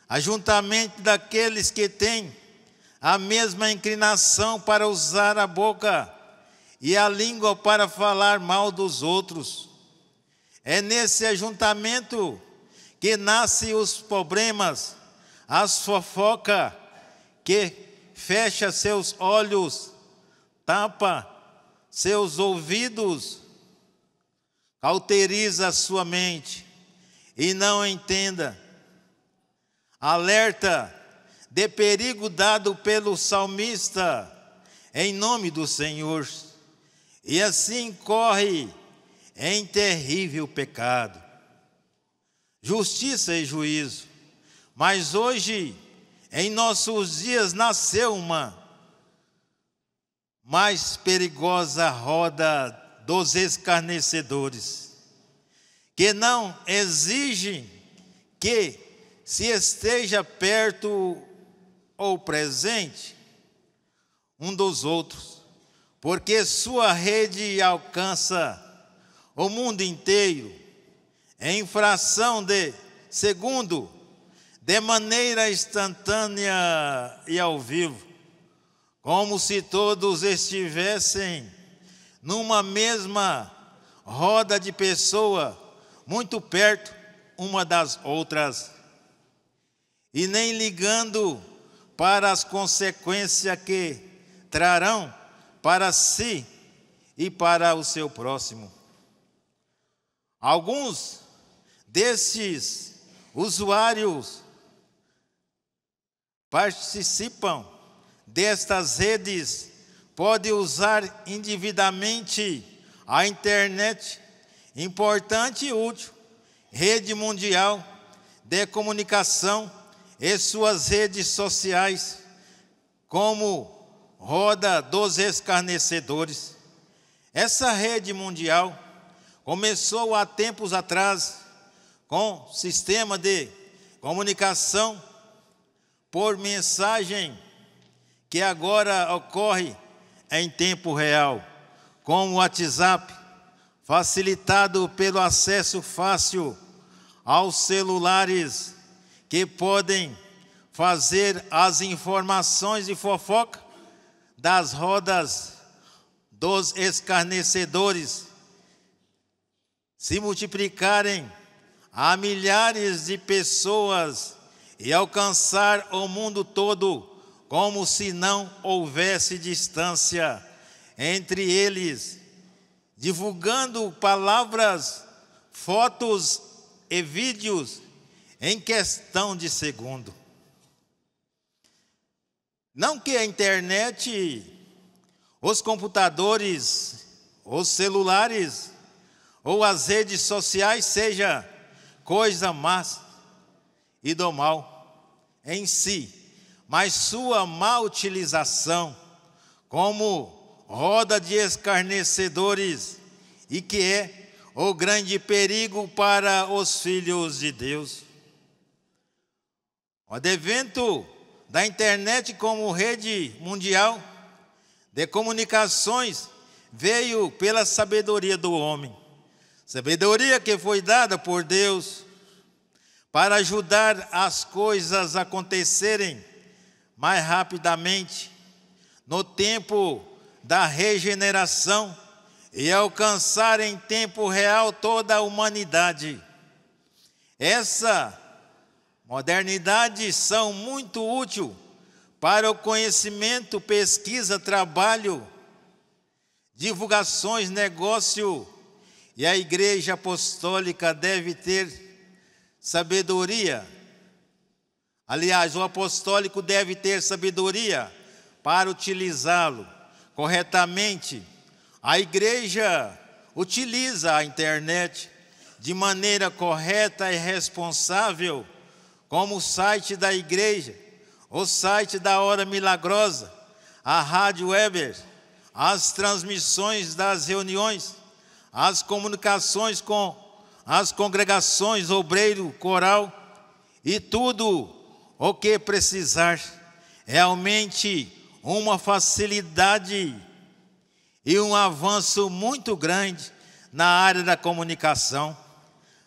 ajuntamento daqueles que têm a mesma inclinação para usar a boca e a língua para falar mal dos outros. É nesse ajuntamento que nascem os problemas, as fofocas, que fecha seus olhos, tapa seus ouvidos, cauteriza sua mente e não entenda. Alerta de perigo dado pelo salmista em nome do Senhor. E assim corre em terrível pecado. Justiça e juízo. Mas hoje em nossos dias nasceu uma mais perigosa roda dos escarnecedores, que não exige que se esteja perto ou presente um dos outros, porque sua rede alcança o mundo inteiro em fração de segundo de maneira instantânea e ao vivo, como se todos estivessem numa mesma roda de pessoa, muito perto uma das outras, e nem ligando para as consequências que trarão para si e para o seu próximo. Alguns desses usuários participam destas redes podem usar indevidamente a internet, importante e útil, rede mundial de comunicação e suas redes sociais, como roda dos escarnecedores. Essa rede mundial começou há tempos atrás com sistema de comunicação por mensagem, que agora ocorre em tempo real, com o WhatsApp, facilitado pelo acesso fácil aos celulares, que podem fazer as informações de fofoca das rodas dos escarnecedores se multiplicarem a milhares de pessoas e alcançar o mundo todo, como se não houvesse distância entre eles, divulgando palavras, fotos e vídeos em questão de segundo. Não que a internet, os computadores, os celulares ou as redes sociais seja coisa más e do mal em si, mas sua má utilização, como roda de escarnecedores, e que é o grande perigo para os filhos de Deus. O advento da internet como rede mundial de comunicações veio pela sabedoria do homem, sabedoria que foi dada por Deus para ajudar as coisas a acontecerem mais rapidamente no tempo da regeneração e alcançar em tempo real toda a humanidade. Essa modernidade são muito útil para o conhecimento, pesquisa, trabalho, divulgações, negócio, e a Igreja Apostólica deve ter sabedoria. Aliás, o apostólico deve ter sabedoria para utilizá-lo corretamente. A igreja utiliza a internet de maneira correta e responsável, como o site da igreja, o site da Hora Milagrosa, a Rádio Weber, as transmissões das reuniões, as comunicações com as congregações, obreiro, coral e tudo o que precisar. Realmente uma facilidade e um avanço muito grande na área da comunicação.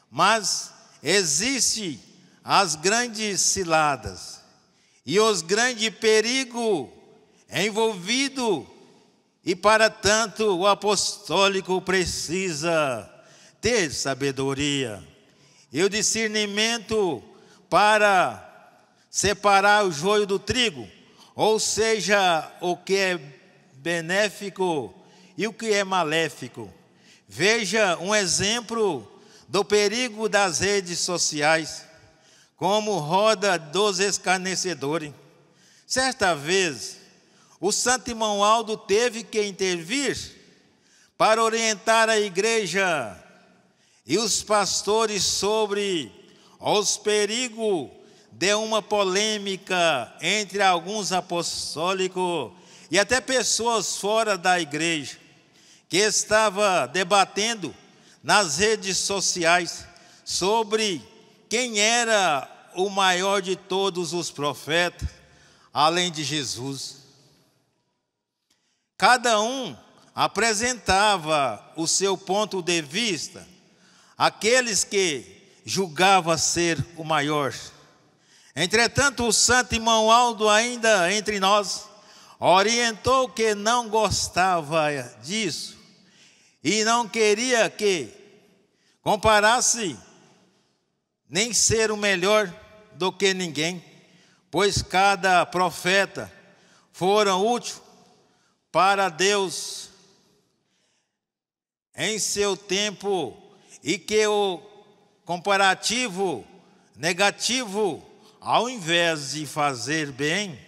Mas existe as grandes ciladas e os grandes perigos envolvidos e para tanto o apostólico precisa ter sabedoria e o discernimento para separar o joio do trigo, ou seja, o que é benéfico e o que é maléfico. Veja um exemplo do perigo das redes sociais, como roda dos escarnecedores. Certa vez, o Santo Irmão Aldo teve que intervir para orientar a igreja e os pastores sobre os perigos de uma polêmica entre alguns apostólicos e até pessoas fora da igreja que estava debatendo nas redes sociais sobre quem era o maior de todos os profetas, além de Jesus. Cada um apresentava o seu ponto de vista aqueles que julgava ser o maior. Entretanto, o santo irmão Aldo, ainda entre nós, orientou que não gostava disso e não queria que comparasse nem ser o melhor do que ninguém, pois cada profeta foram útil para Deus em seu tempo e que o comparativo negativo, ao invés de fazer bem,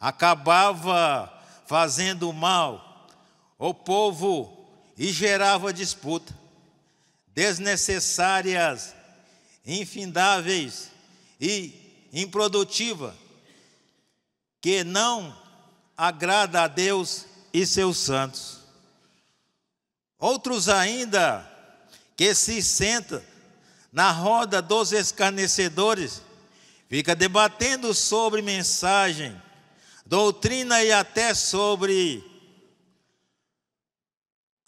acabava fazendo mal ao povo e gerava disputa desnecessárias, infindáveis e improdutiva, que não agrada a Deus e seus santos. Outros ainda que se senta na roda dos escarnecedores, fica debatendo sobre mensagem, doutrina e até sobre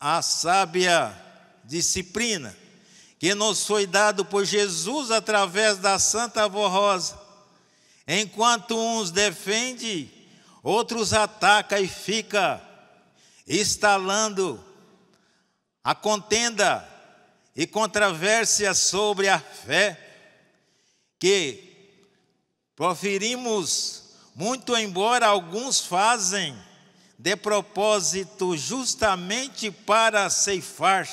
a sábia disciplina que nos foi dado por Jesus através da Santa Rosa. Enquanto uns defende, outros ataca e fica instalando a contenda e controvérsia sobre a fé, que proferimos muito embora alguns fazem de propósito justamente para ceifar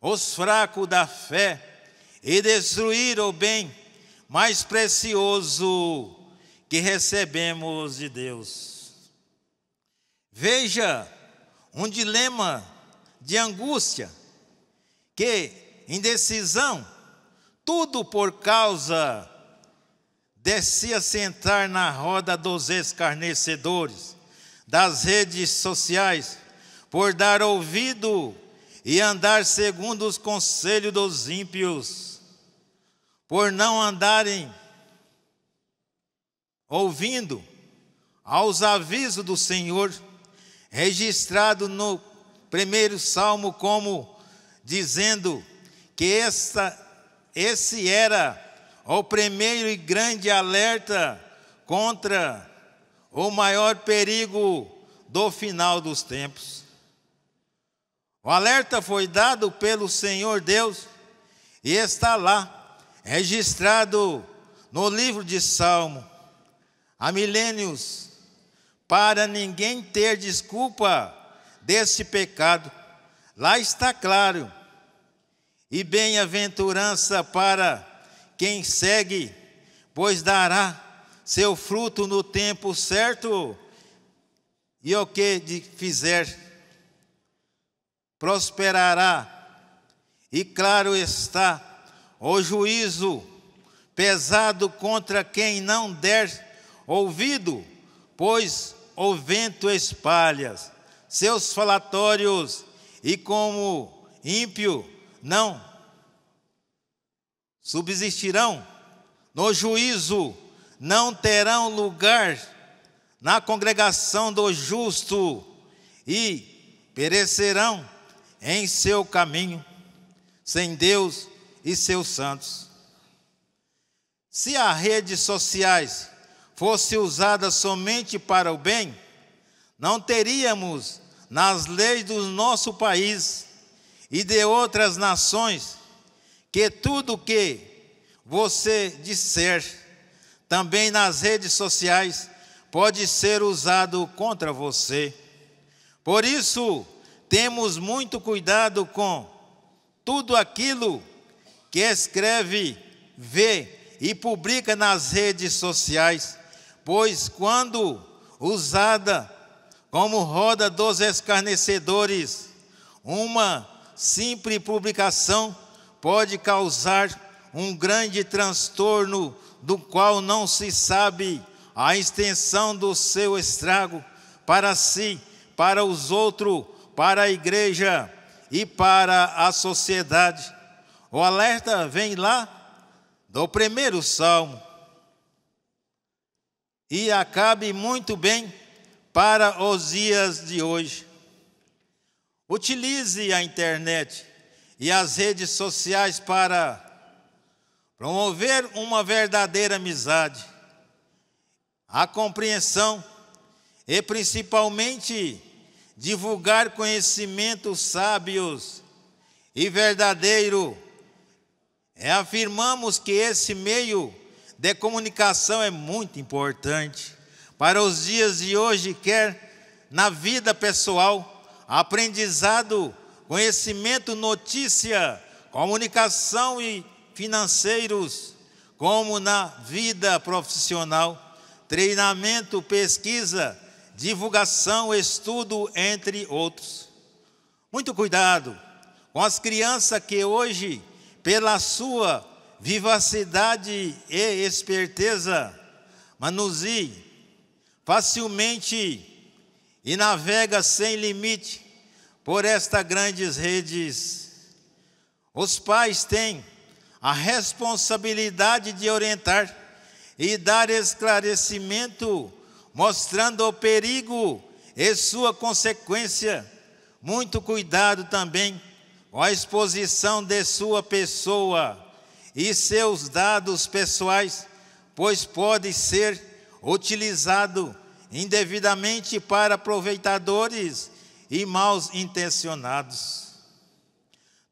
os fracos da fé e destruir o bem mais precioso que recebemos de Deus. Veja um dilema de angústia que indecisão, tudo por causa descia sentar na roda dos escarnecedores, das redes sociais, por dar ouvido e andar segundo os conselhos dos ímpios, por não andarem ouvindo aos avisos do Senhor, registrado no primeiro salmo como dizendo que essa, esse era o primeiro e grande alerta contra o maior perigo do final dos tempos. O alerta foi dado pelo Senhor Deus e está lá, registrado no livro de Salmo, há milênios, para ninguém ter desculpa desse pecado Lá está claro. E bem-aventurança para quem segue, pois dará seu fruto no tempo certo. E o que fizer, prosperará. E claro está, o juízo pesado contra quem não der ouvido, pois o vento espalha seus falatórios e como ímpio não subsistirão. No juízo não terão lugar na congregação do justo e perecerão em seu caminho, sem Deus e seus santos. Se as redes sociais fossem usadas somente para o bem, não teríamos nas leis do nosso país e de outras nações, que tudo que você disser, também nas redes sociais, pode ser usado contra você. Por isso, temos muito cuidado com tudo aquilo que escreve, vê e publica nas redes sociais, pois quando usada como roda dos escarnecedores. Uma simples publicação pode causar um grande transtorno, do qual não se sabe a extensão do seu estrago para si, para os outros, para a igreja e para a sociedade. O alerta vem lá do primeiro salmo. E acabe muito bem para os dias de hoje. Utilize a internet e as redes sociais para promover uma verdadeira amizade, a compreensão e principalmente divulgar conhecimentos sábios e verdadeiro. É, afirmamos que esse meio de comunicação é muito importante para os dias de hoje, quer na vida pessoal, aprendizado, conhecimento, notícia, comunicação e financeiros, como na vida profissional, treinamento, pesquisa, divulgação, estudo, entre outros. Muito cuidado com as crianças que hoje, pela sua vivacidade e esperteza, manuseiam facilmente e navega sem limite por estas grandes redes. Os pais têm a responsabilidade de orientar e dar esclarecimento, mostrando o perigo e sua consequência. Muito cuidado também com a exposição de sua pessoa e seus dados pessoais, pois pode ser utilizado indevidamente para aproveitadores e mal intencionados.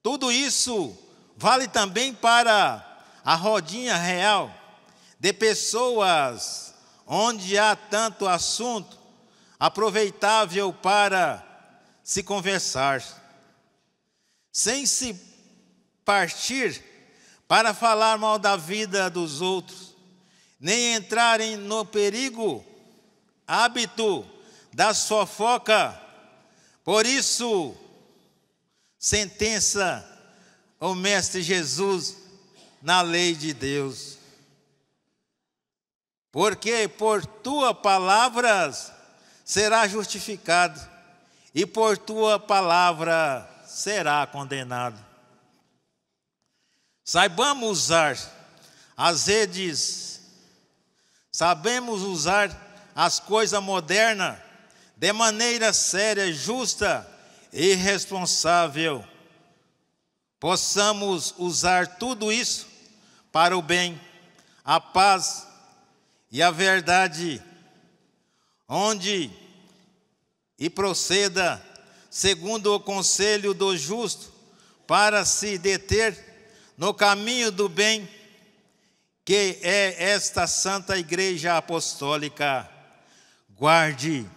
Tudo isso vale também para a rodinha real de pessoas onde há tanto assunto aproveitável para se conversar, sem se partir para falar mal da vida dos outros nem entrarem no perigo hábito da sofoca Por isso, sentença o Mestre Jesus na lei de Deus. Porque por tua palavras será justificado, e por tua palavra será condenado. Saibamos usar as redes Sabemos usar as coisas modernas de maneira séria, justa e responsável. Possamos usar tudo isso para o bem, a paz e a verdade, onde e proceda segundo o conselho do justo, para se deter no caminho do bem que é esta Santa Igreja Apostólica, guarde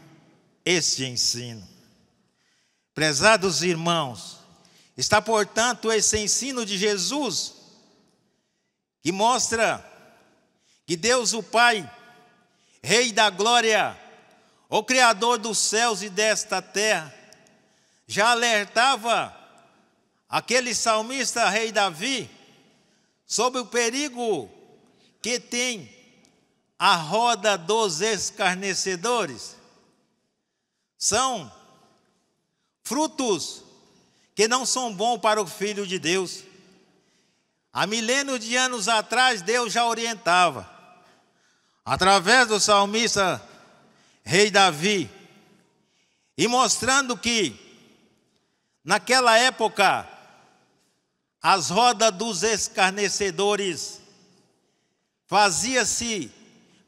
este ensino. Prezados irmãos, está portanto esse ensino de Jesus, que mostra que Deus o Pai, Rei da Glória, o Criador dos céus e desta terra, já alertava aquele salmista, Rei Davi, sobre o perigo que tem a roda dos escarnecedores. São frutos que não são bons para o filho de Deus. Há milênios de anos atrás, Deus já orientava, através do salmista Rei Davi, e mostrando que, naquela época, as rodas dos escarnecedores fazia-se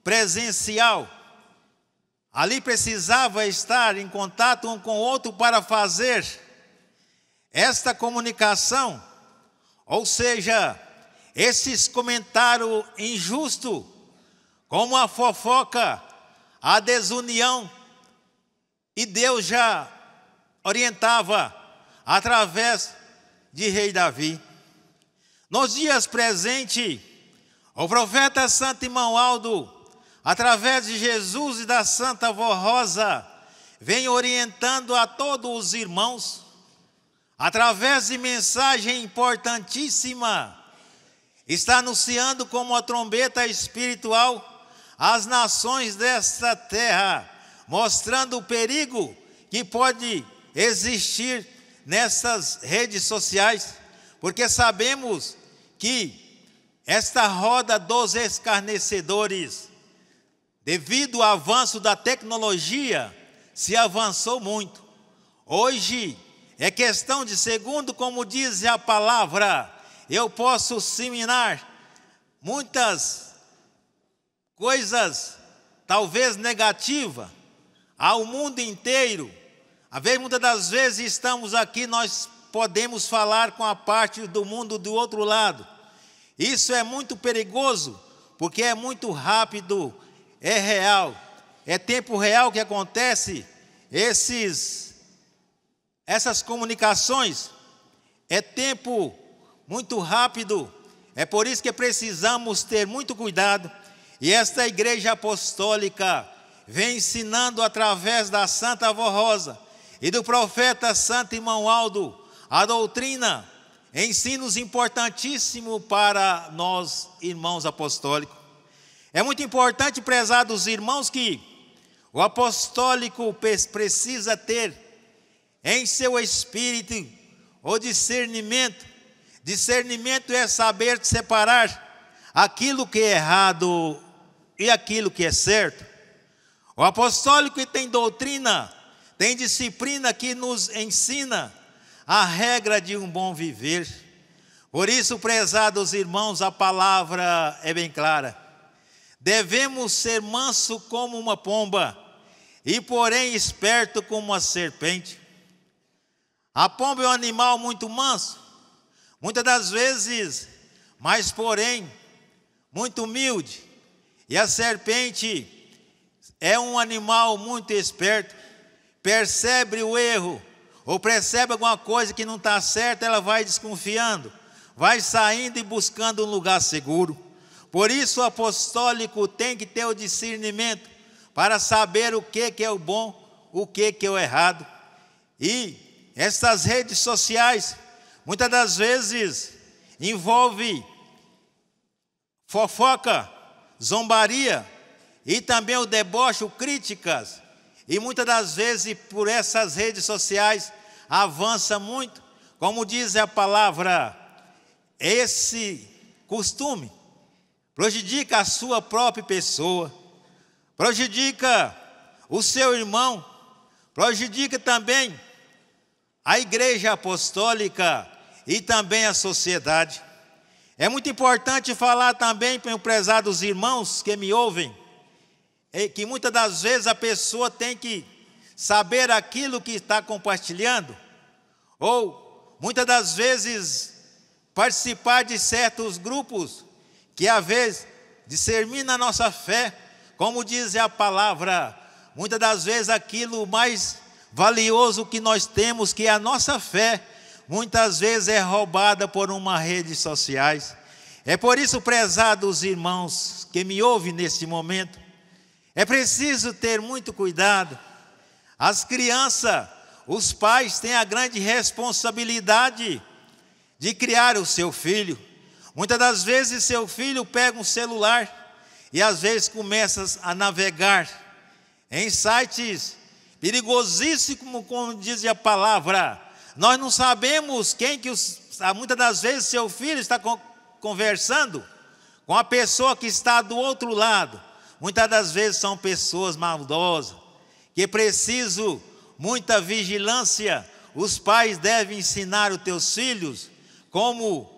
presencial. Ali precisava estar em contato um com o outro para fazer esta comunicação, ou seja, esses comentários injusto, como a fofoca, a desunião, e Deus já orientava através de Rei Davi. Nos dias presentes, o profeta Santo Irmão Aldo, através de Jesus e da Santa Avó Rosa, vem orientando a todos os irmãos, através de mensagem importantíssima, está anunciando como a trombeta espiritual as nações desta terra, mostrando o perigo que pode existir nessas redes sociais, porque sabemos que esta roda dos escarnecedores, devido ao avanço da tecnologia, se avançou muito. Hoje é questão de segundo, como diz a palavra, eu posso seminar muitas coisas, talvez negativa, ao mundo inteiro. Às vezes, muitas das vezes estamos aqui, nós podemos falar com a parte do mundo do outro lado isso é muito perigoso, porque é muito rápido, é real, é tempo real que acontece esses essas comunicações. É tempo muito rápido. É por isso que precisamos ter muito cuidado. E esta igreja apostólica vem ensinando através da Santa Avó Rosa e do profeta Santo Irmão Aldo a doutrina Ensinos importantíssimos para nós, irmãos apostólicos. É muito importante, prezados irmãos, que o apostólico precisa ter em seu espírito o discernimento. Discernimento é saber separar aquilo que é errado e aquilo que é certo. O apostólico tem doutrina, tem disciplina que nos ensina a regra de um bom viver. Por isso, prezados irmãos, a palavra é bem clara. Devemos ser manso como uma pomba, e porém esperto como uma serpente. A pomba é um animal muito manso, muitas das vezes, mas porém muito humilde. E a serpente é um animal muito esperto, percebe o erro ou percebe alguma coisa que não está certa, ela vai desconfiando, vai saindo e buscando um lugar seguro. Por isso o apostólico tem que ter o discernimento para saber o que, que é o bom, o que, que é o errado. E essas redes sociais, muitas das vezes, envolve fofoca, zombaria e também o deboche, críticas. E muitas das vezes, por essas redes sociais, avança muito. Como diz a palavra, esse costume prejudica a sua própria pessoa, prejudica o seu irmão, prejudica também a igreja apostólica e também a sociedade. É muito importante falar também para os prezados irmãos que me ouvem, é que muitas das vezes a pessoa tem que saber aquilo que está compartilhando, ou muitas das vezes participar de certos grupos que às vezes discermina a nossa fé, como diz a palavra, muitas das vezes aquilo mais valioso que nós temos, que é a nossa fé, muitas vezes é roubada por uma rede sociais. É por isso, prezados irmãos que me ouvem neste momento, é preciso ter muito cuidado as crianças, os pais têm a grande responsabilidade de criar o seu filho. Muitas das vezes seu filho pega um celular e às vezes começa a navegar em sites perigosíssimos, como diz a palavra. Nós não sabemos quem que os, muitas das vezes seu filho está conversando com a pessoa que está do outro lado. Muitas das vezes são pessoas maldosas que preciso muita vigilância. Os pais devem ensinar os teus filhos como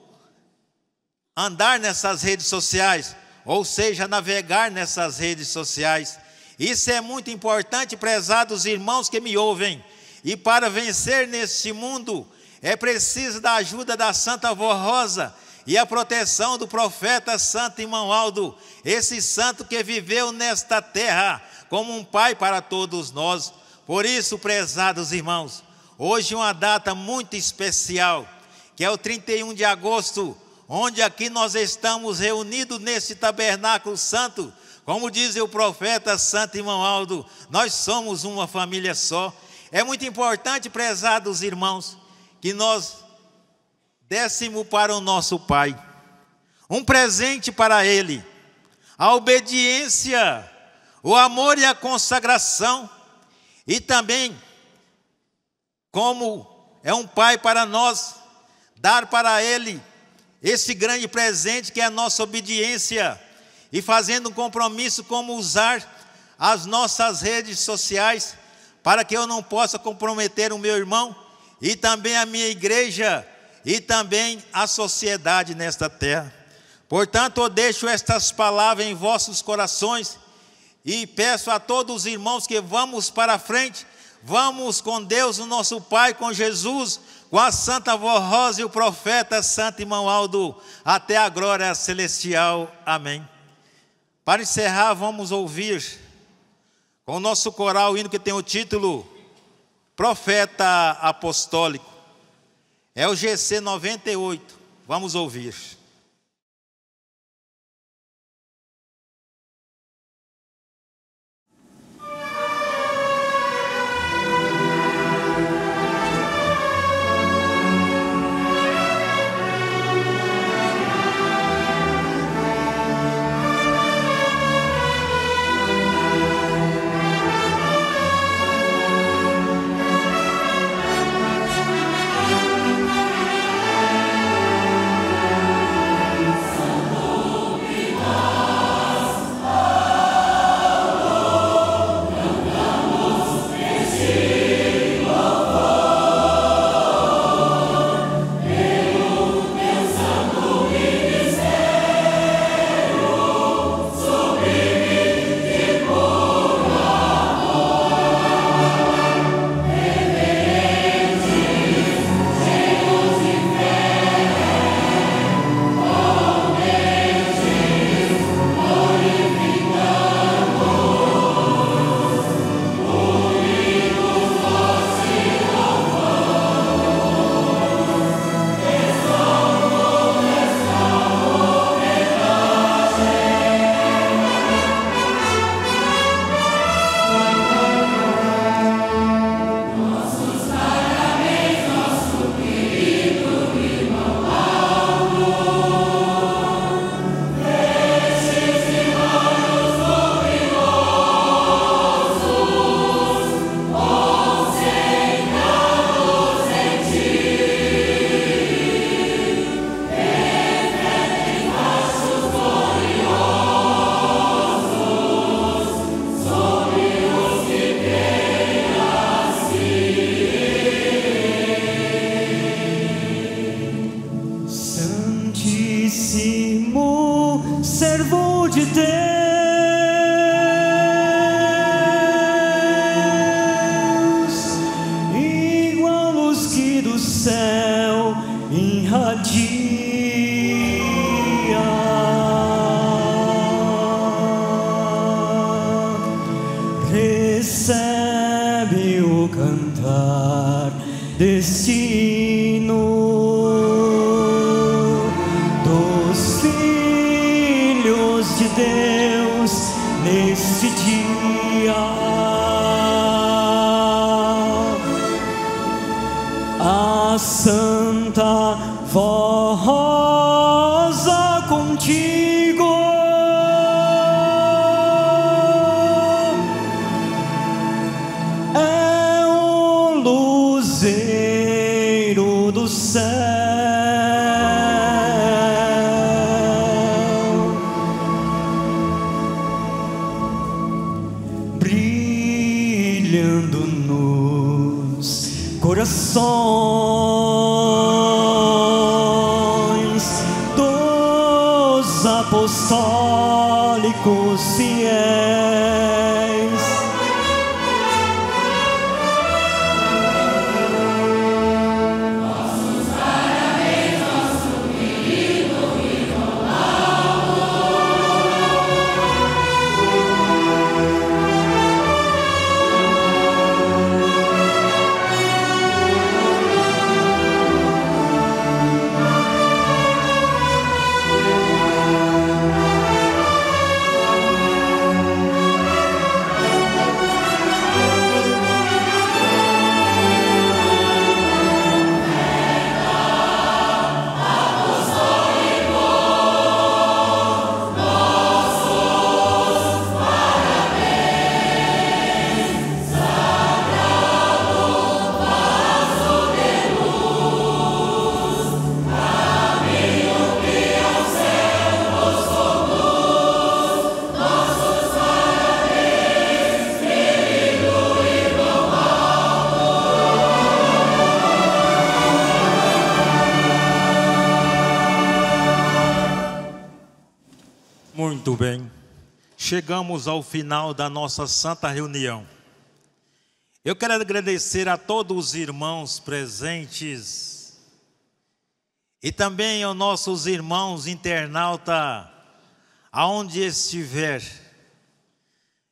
andar nessas redes sociais, ou seja, navegar nessas redes sociais. Isso é muito importante, prezados irmãos que me ouvem. E para vencer neste mundo, é preciso da ajuda da Santa avó Rosa e a proteção do profeta Santo Irmão Aldo, esse santo que viveu nesta terra como um pai para todos nós. Por isso, prezados irmãos, hoje uma data muito especial, que é o 31 de agosto, onde aqui nós estamos reunidos neste tabernáculo santo. Como diz o profeta Santo Irmão Aldo, nós somos uma família só. É muito importante, prezados irmãos, que nós dessemos para o nosso Pai um presente para Ele, a obediência o amor e a consagração, e também como é um pai para nós, dar para ele esse grande presente que é a nossa obediência e fazendo um compromisso como usar as nossas redes sociais para que eu não possa comprometer o meu irmão e também a minha igreja e também a sociedade nesta terra. Portanto, eu deixo estas palavras em vossos corações e peço a todos os irmãos que vamos para frente, vamos com Deus, o nosso Pai, com Jesus, com a Santa Vó Rosa e o profeta Santo Irmão Aldo, até a glória celestial. Amém. Para encerrar, vamos ouvir com o nosso coral o hino que tem o título Profeta Apostólico. É o GC 98. Vamos ouvir. Cordeiro do céu, brilhando nos corações. chegamos ao final da nossa santa reunião. Eu quero agradecer a todos os irmãos presentes e também aos nossos irmãos internauta, aonde estiver,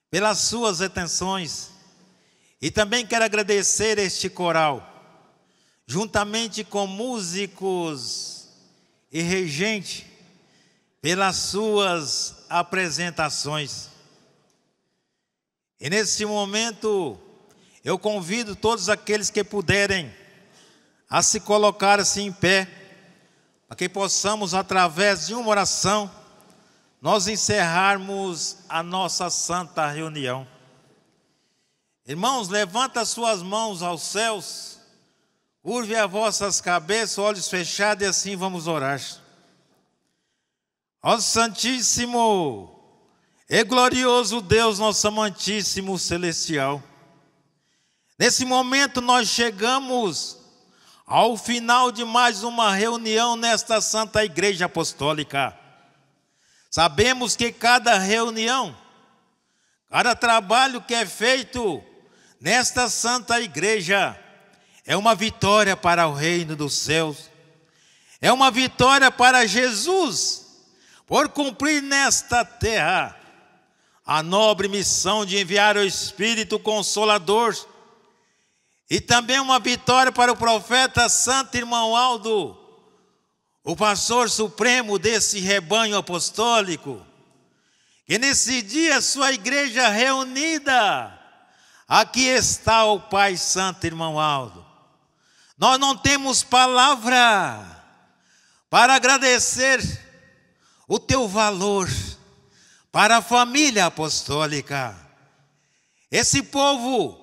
pelas suas atenções. E também quero agradecer este coral, juntamente com músicos e regente, pelas suas apresentações. E nesse momento, eu convido todos aqueles que puderem a se colocar assim em pé, para que possamos, através de uma oração, nós encerrarmos a nossa santa reunião. Irmãos, levanta suas mãos aos céus, curve as vossas cabeças, olhos fechados, e assim vamos orar. Ó Santíssimo, e é glorioso Deus, nosso amantíssimo celestial. Nesse momento nós chegamos ao final de mais uma reunião nesta Santa Igreja Apostólica. Sabemos que cada reunião, cada trabalho que é feito nesta Santa Igreja é uma vitória para o reino dos céus. É uma vitória para Jesus por cumprir nesta terra a nobre missão de enviar o Espírito Consolador. E também uma vitória para o profeta Santo Irmão Aldo, o pastor supremo desse rebanho apostólico, que nesse dia sua igreja reunida, aqui está o Pai Santo Irmão Aldo. Nós não temos palavra para agradecer o teu valor para a família apostólica. Esse povo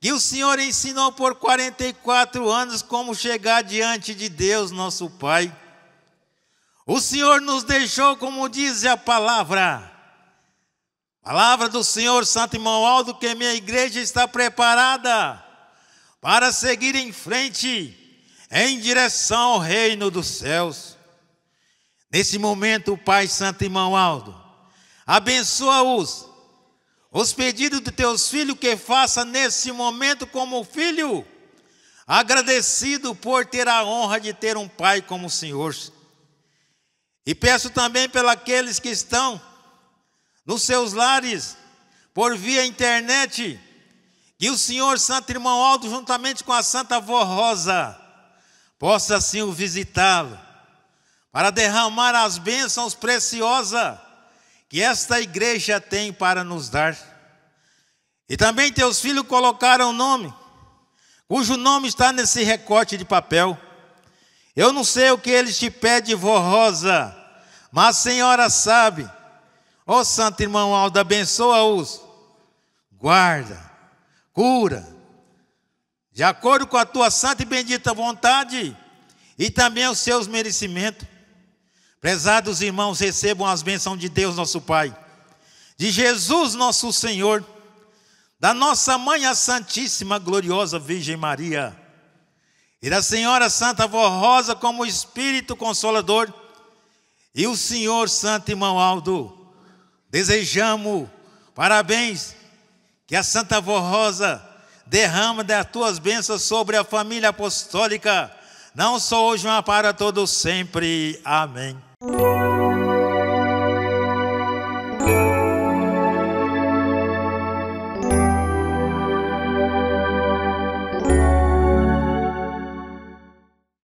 que o Senhor ensinou por 44 anos como chegar diante de Deus, nosso Pai. O Senhor nos deixou, como diz a palavra, palavra do Senhor Santo Irmão Aldo, que minha igreja está preparada para seguir em frente, em direção ao reino dos céus. Nesse momento, Pai Santo Irmão Aldo, abençoa-os. Os pedidos de teus filhos que faça nesse momento como filho, agradecido por ter a honra de ter um pai como o Senhor. E peço também pelos que estão nos seus lares, por via internet, que o Senhor Santo Irmão Aldo, juntamente com a Santa Vó Rosa, possa assim o visitá-lo, para derramar as bênçãos preciosas que esta igreja tem para nos dar. E também teus filhos colocaram o nome, cujo nome está nesse recorte de papel. Eu não sei o que eles te pedem, vó Rosa, mas a senhora sabe. Ó oh, santo irmão Aldo, abençoa-os, guarda, cura, de acordo com a tua santa e bendita vontade e também os seus merecimentos. Prezados irmãos, recebam as bênçãos de Deus, nosso Pai, de Jesus, nosso Senhor, da nossa Mãe, a Santíssima, Gloriosa Virgem Maria, e da Senhora Santa Vó Rosa, como Espírito Consolador, e o Senhor Santo Irmão Aldo, desejamos parabéns, que a Santa Vó Rosa derrama das tuas bênçãos sobre a família apostólica, não só hoje, mas para todos sempre. Amém. Thank you.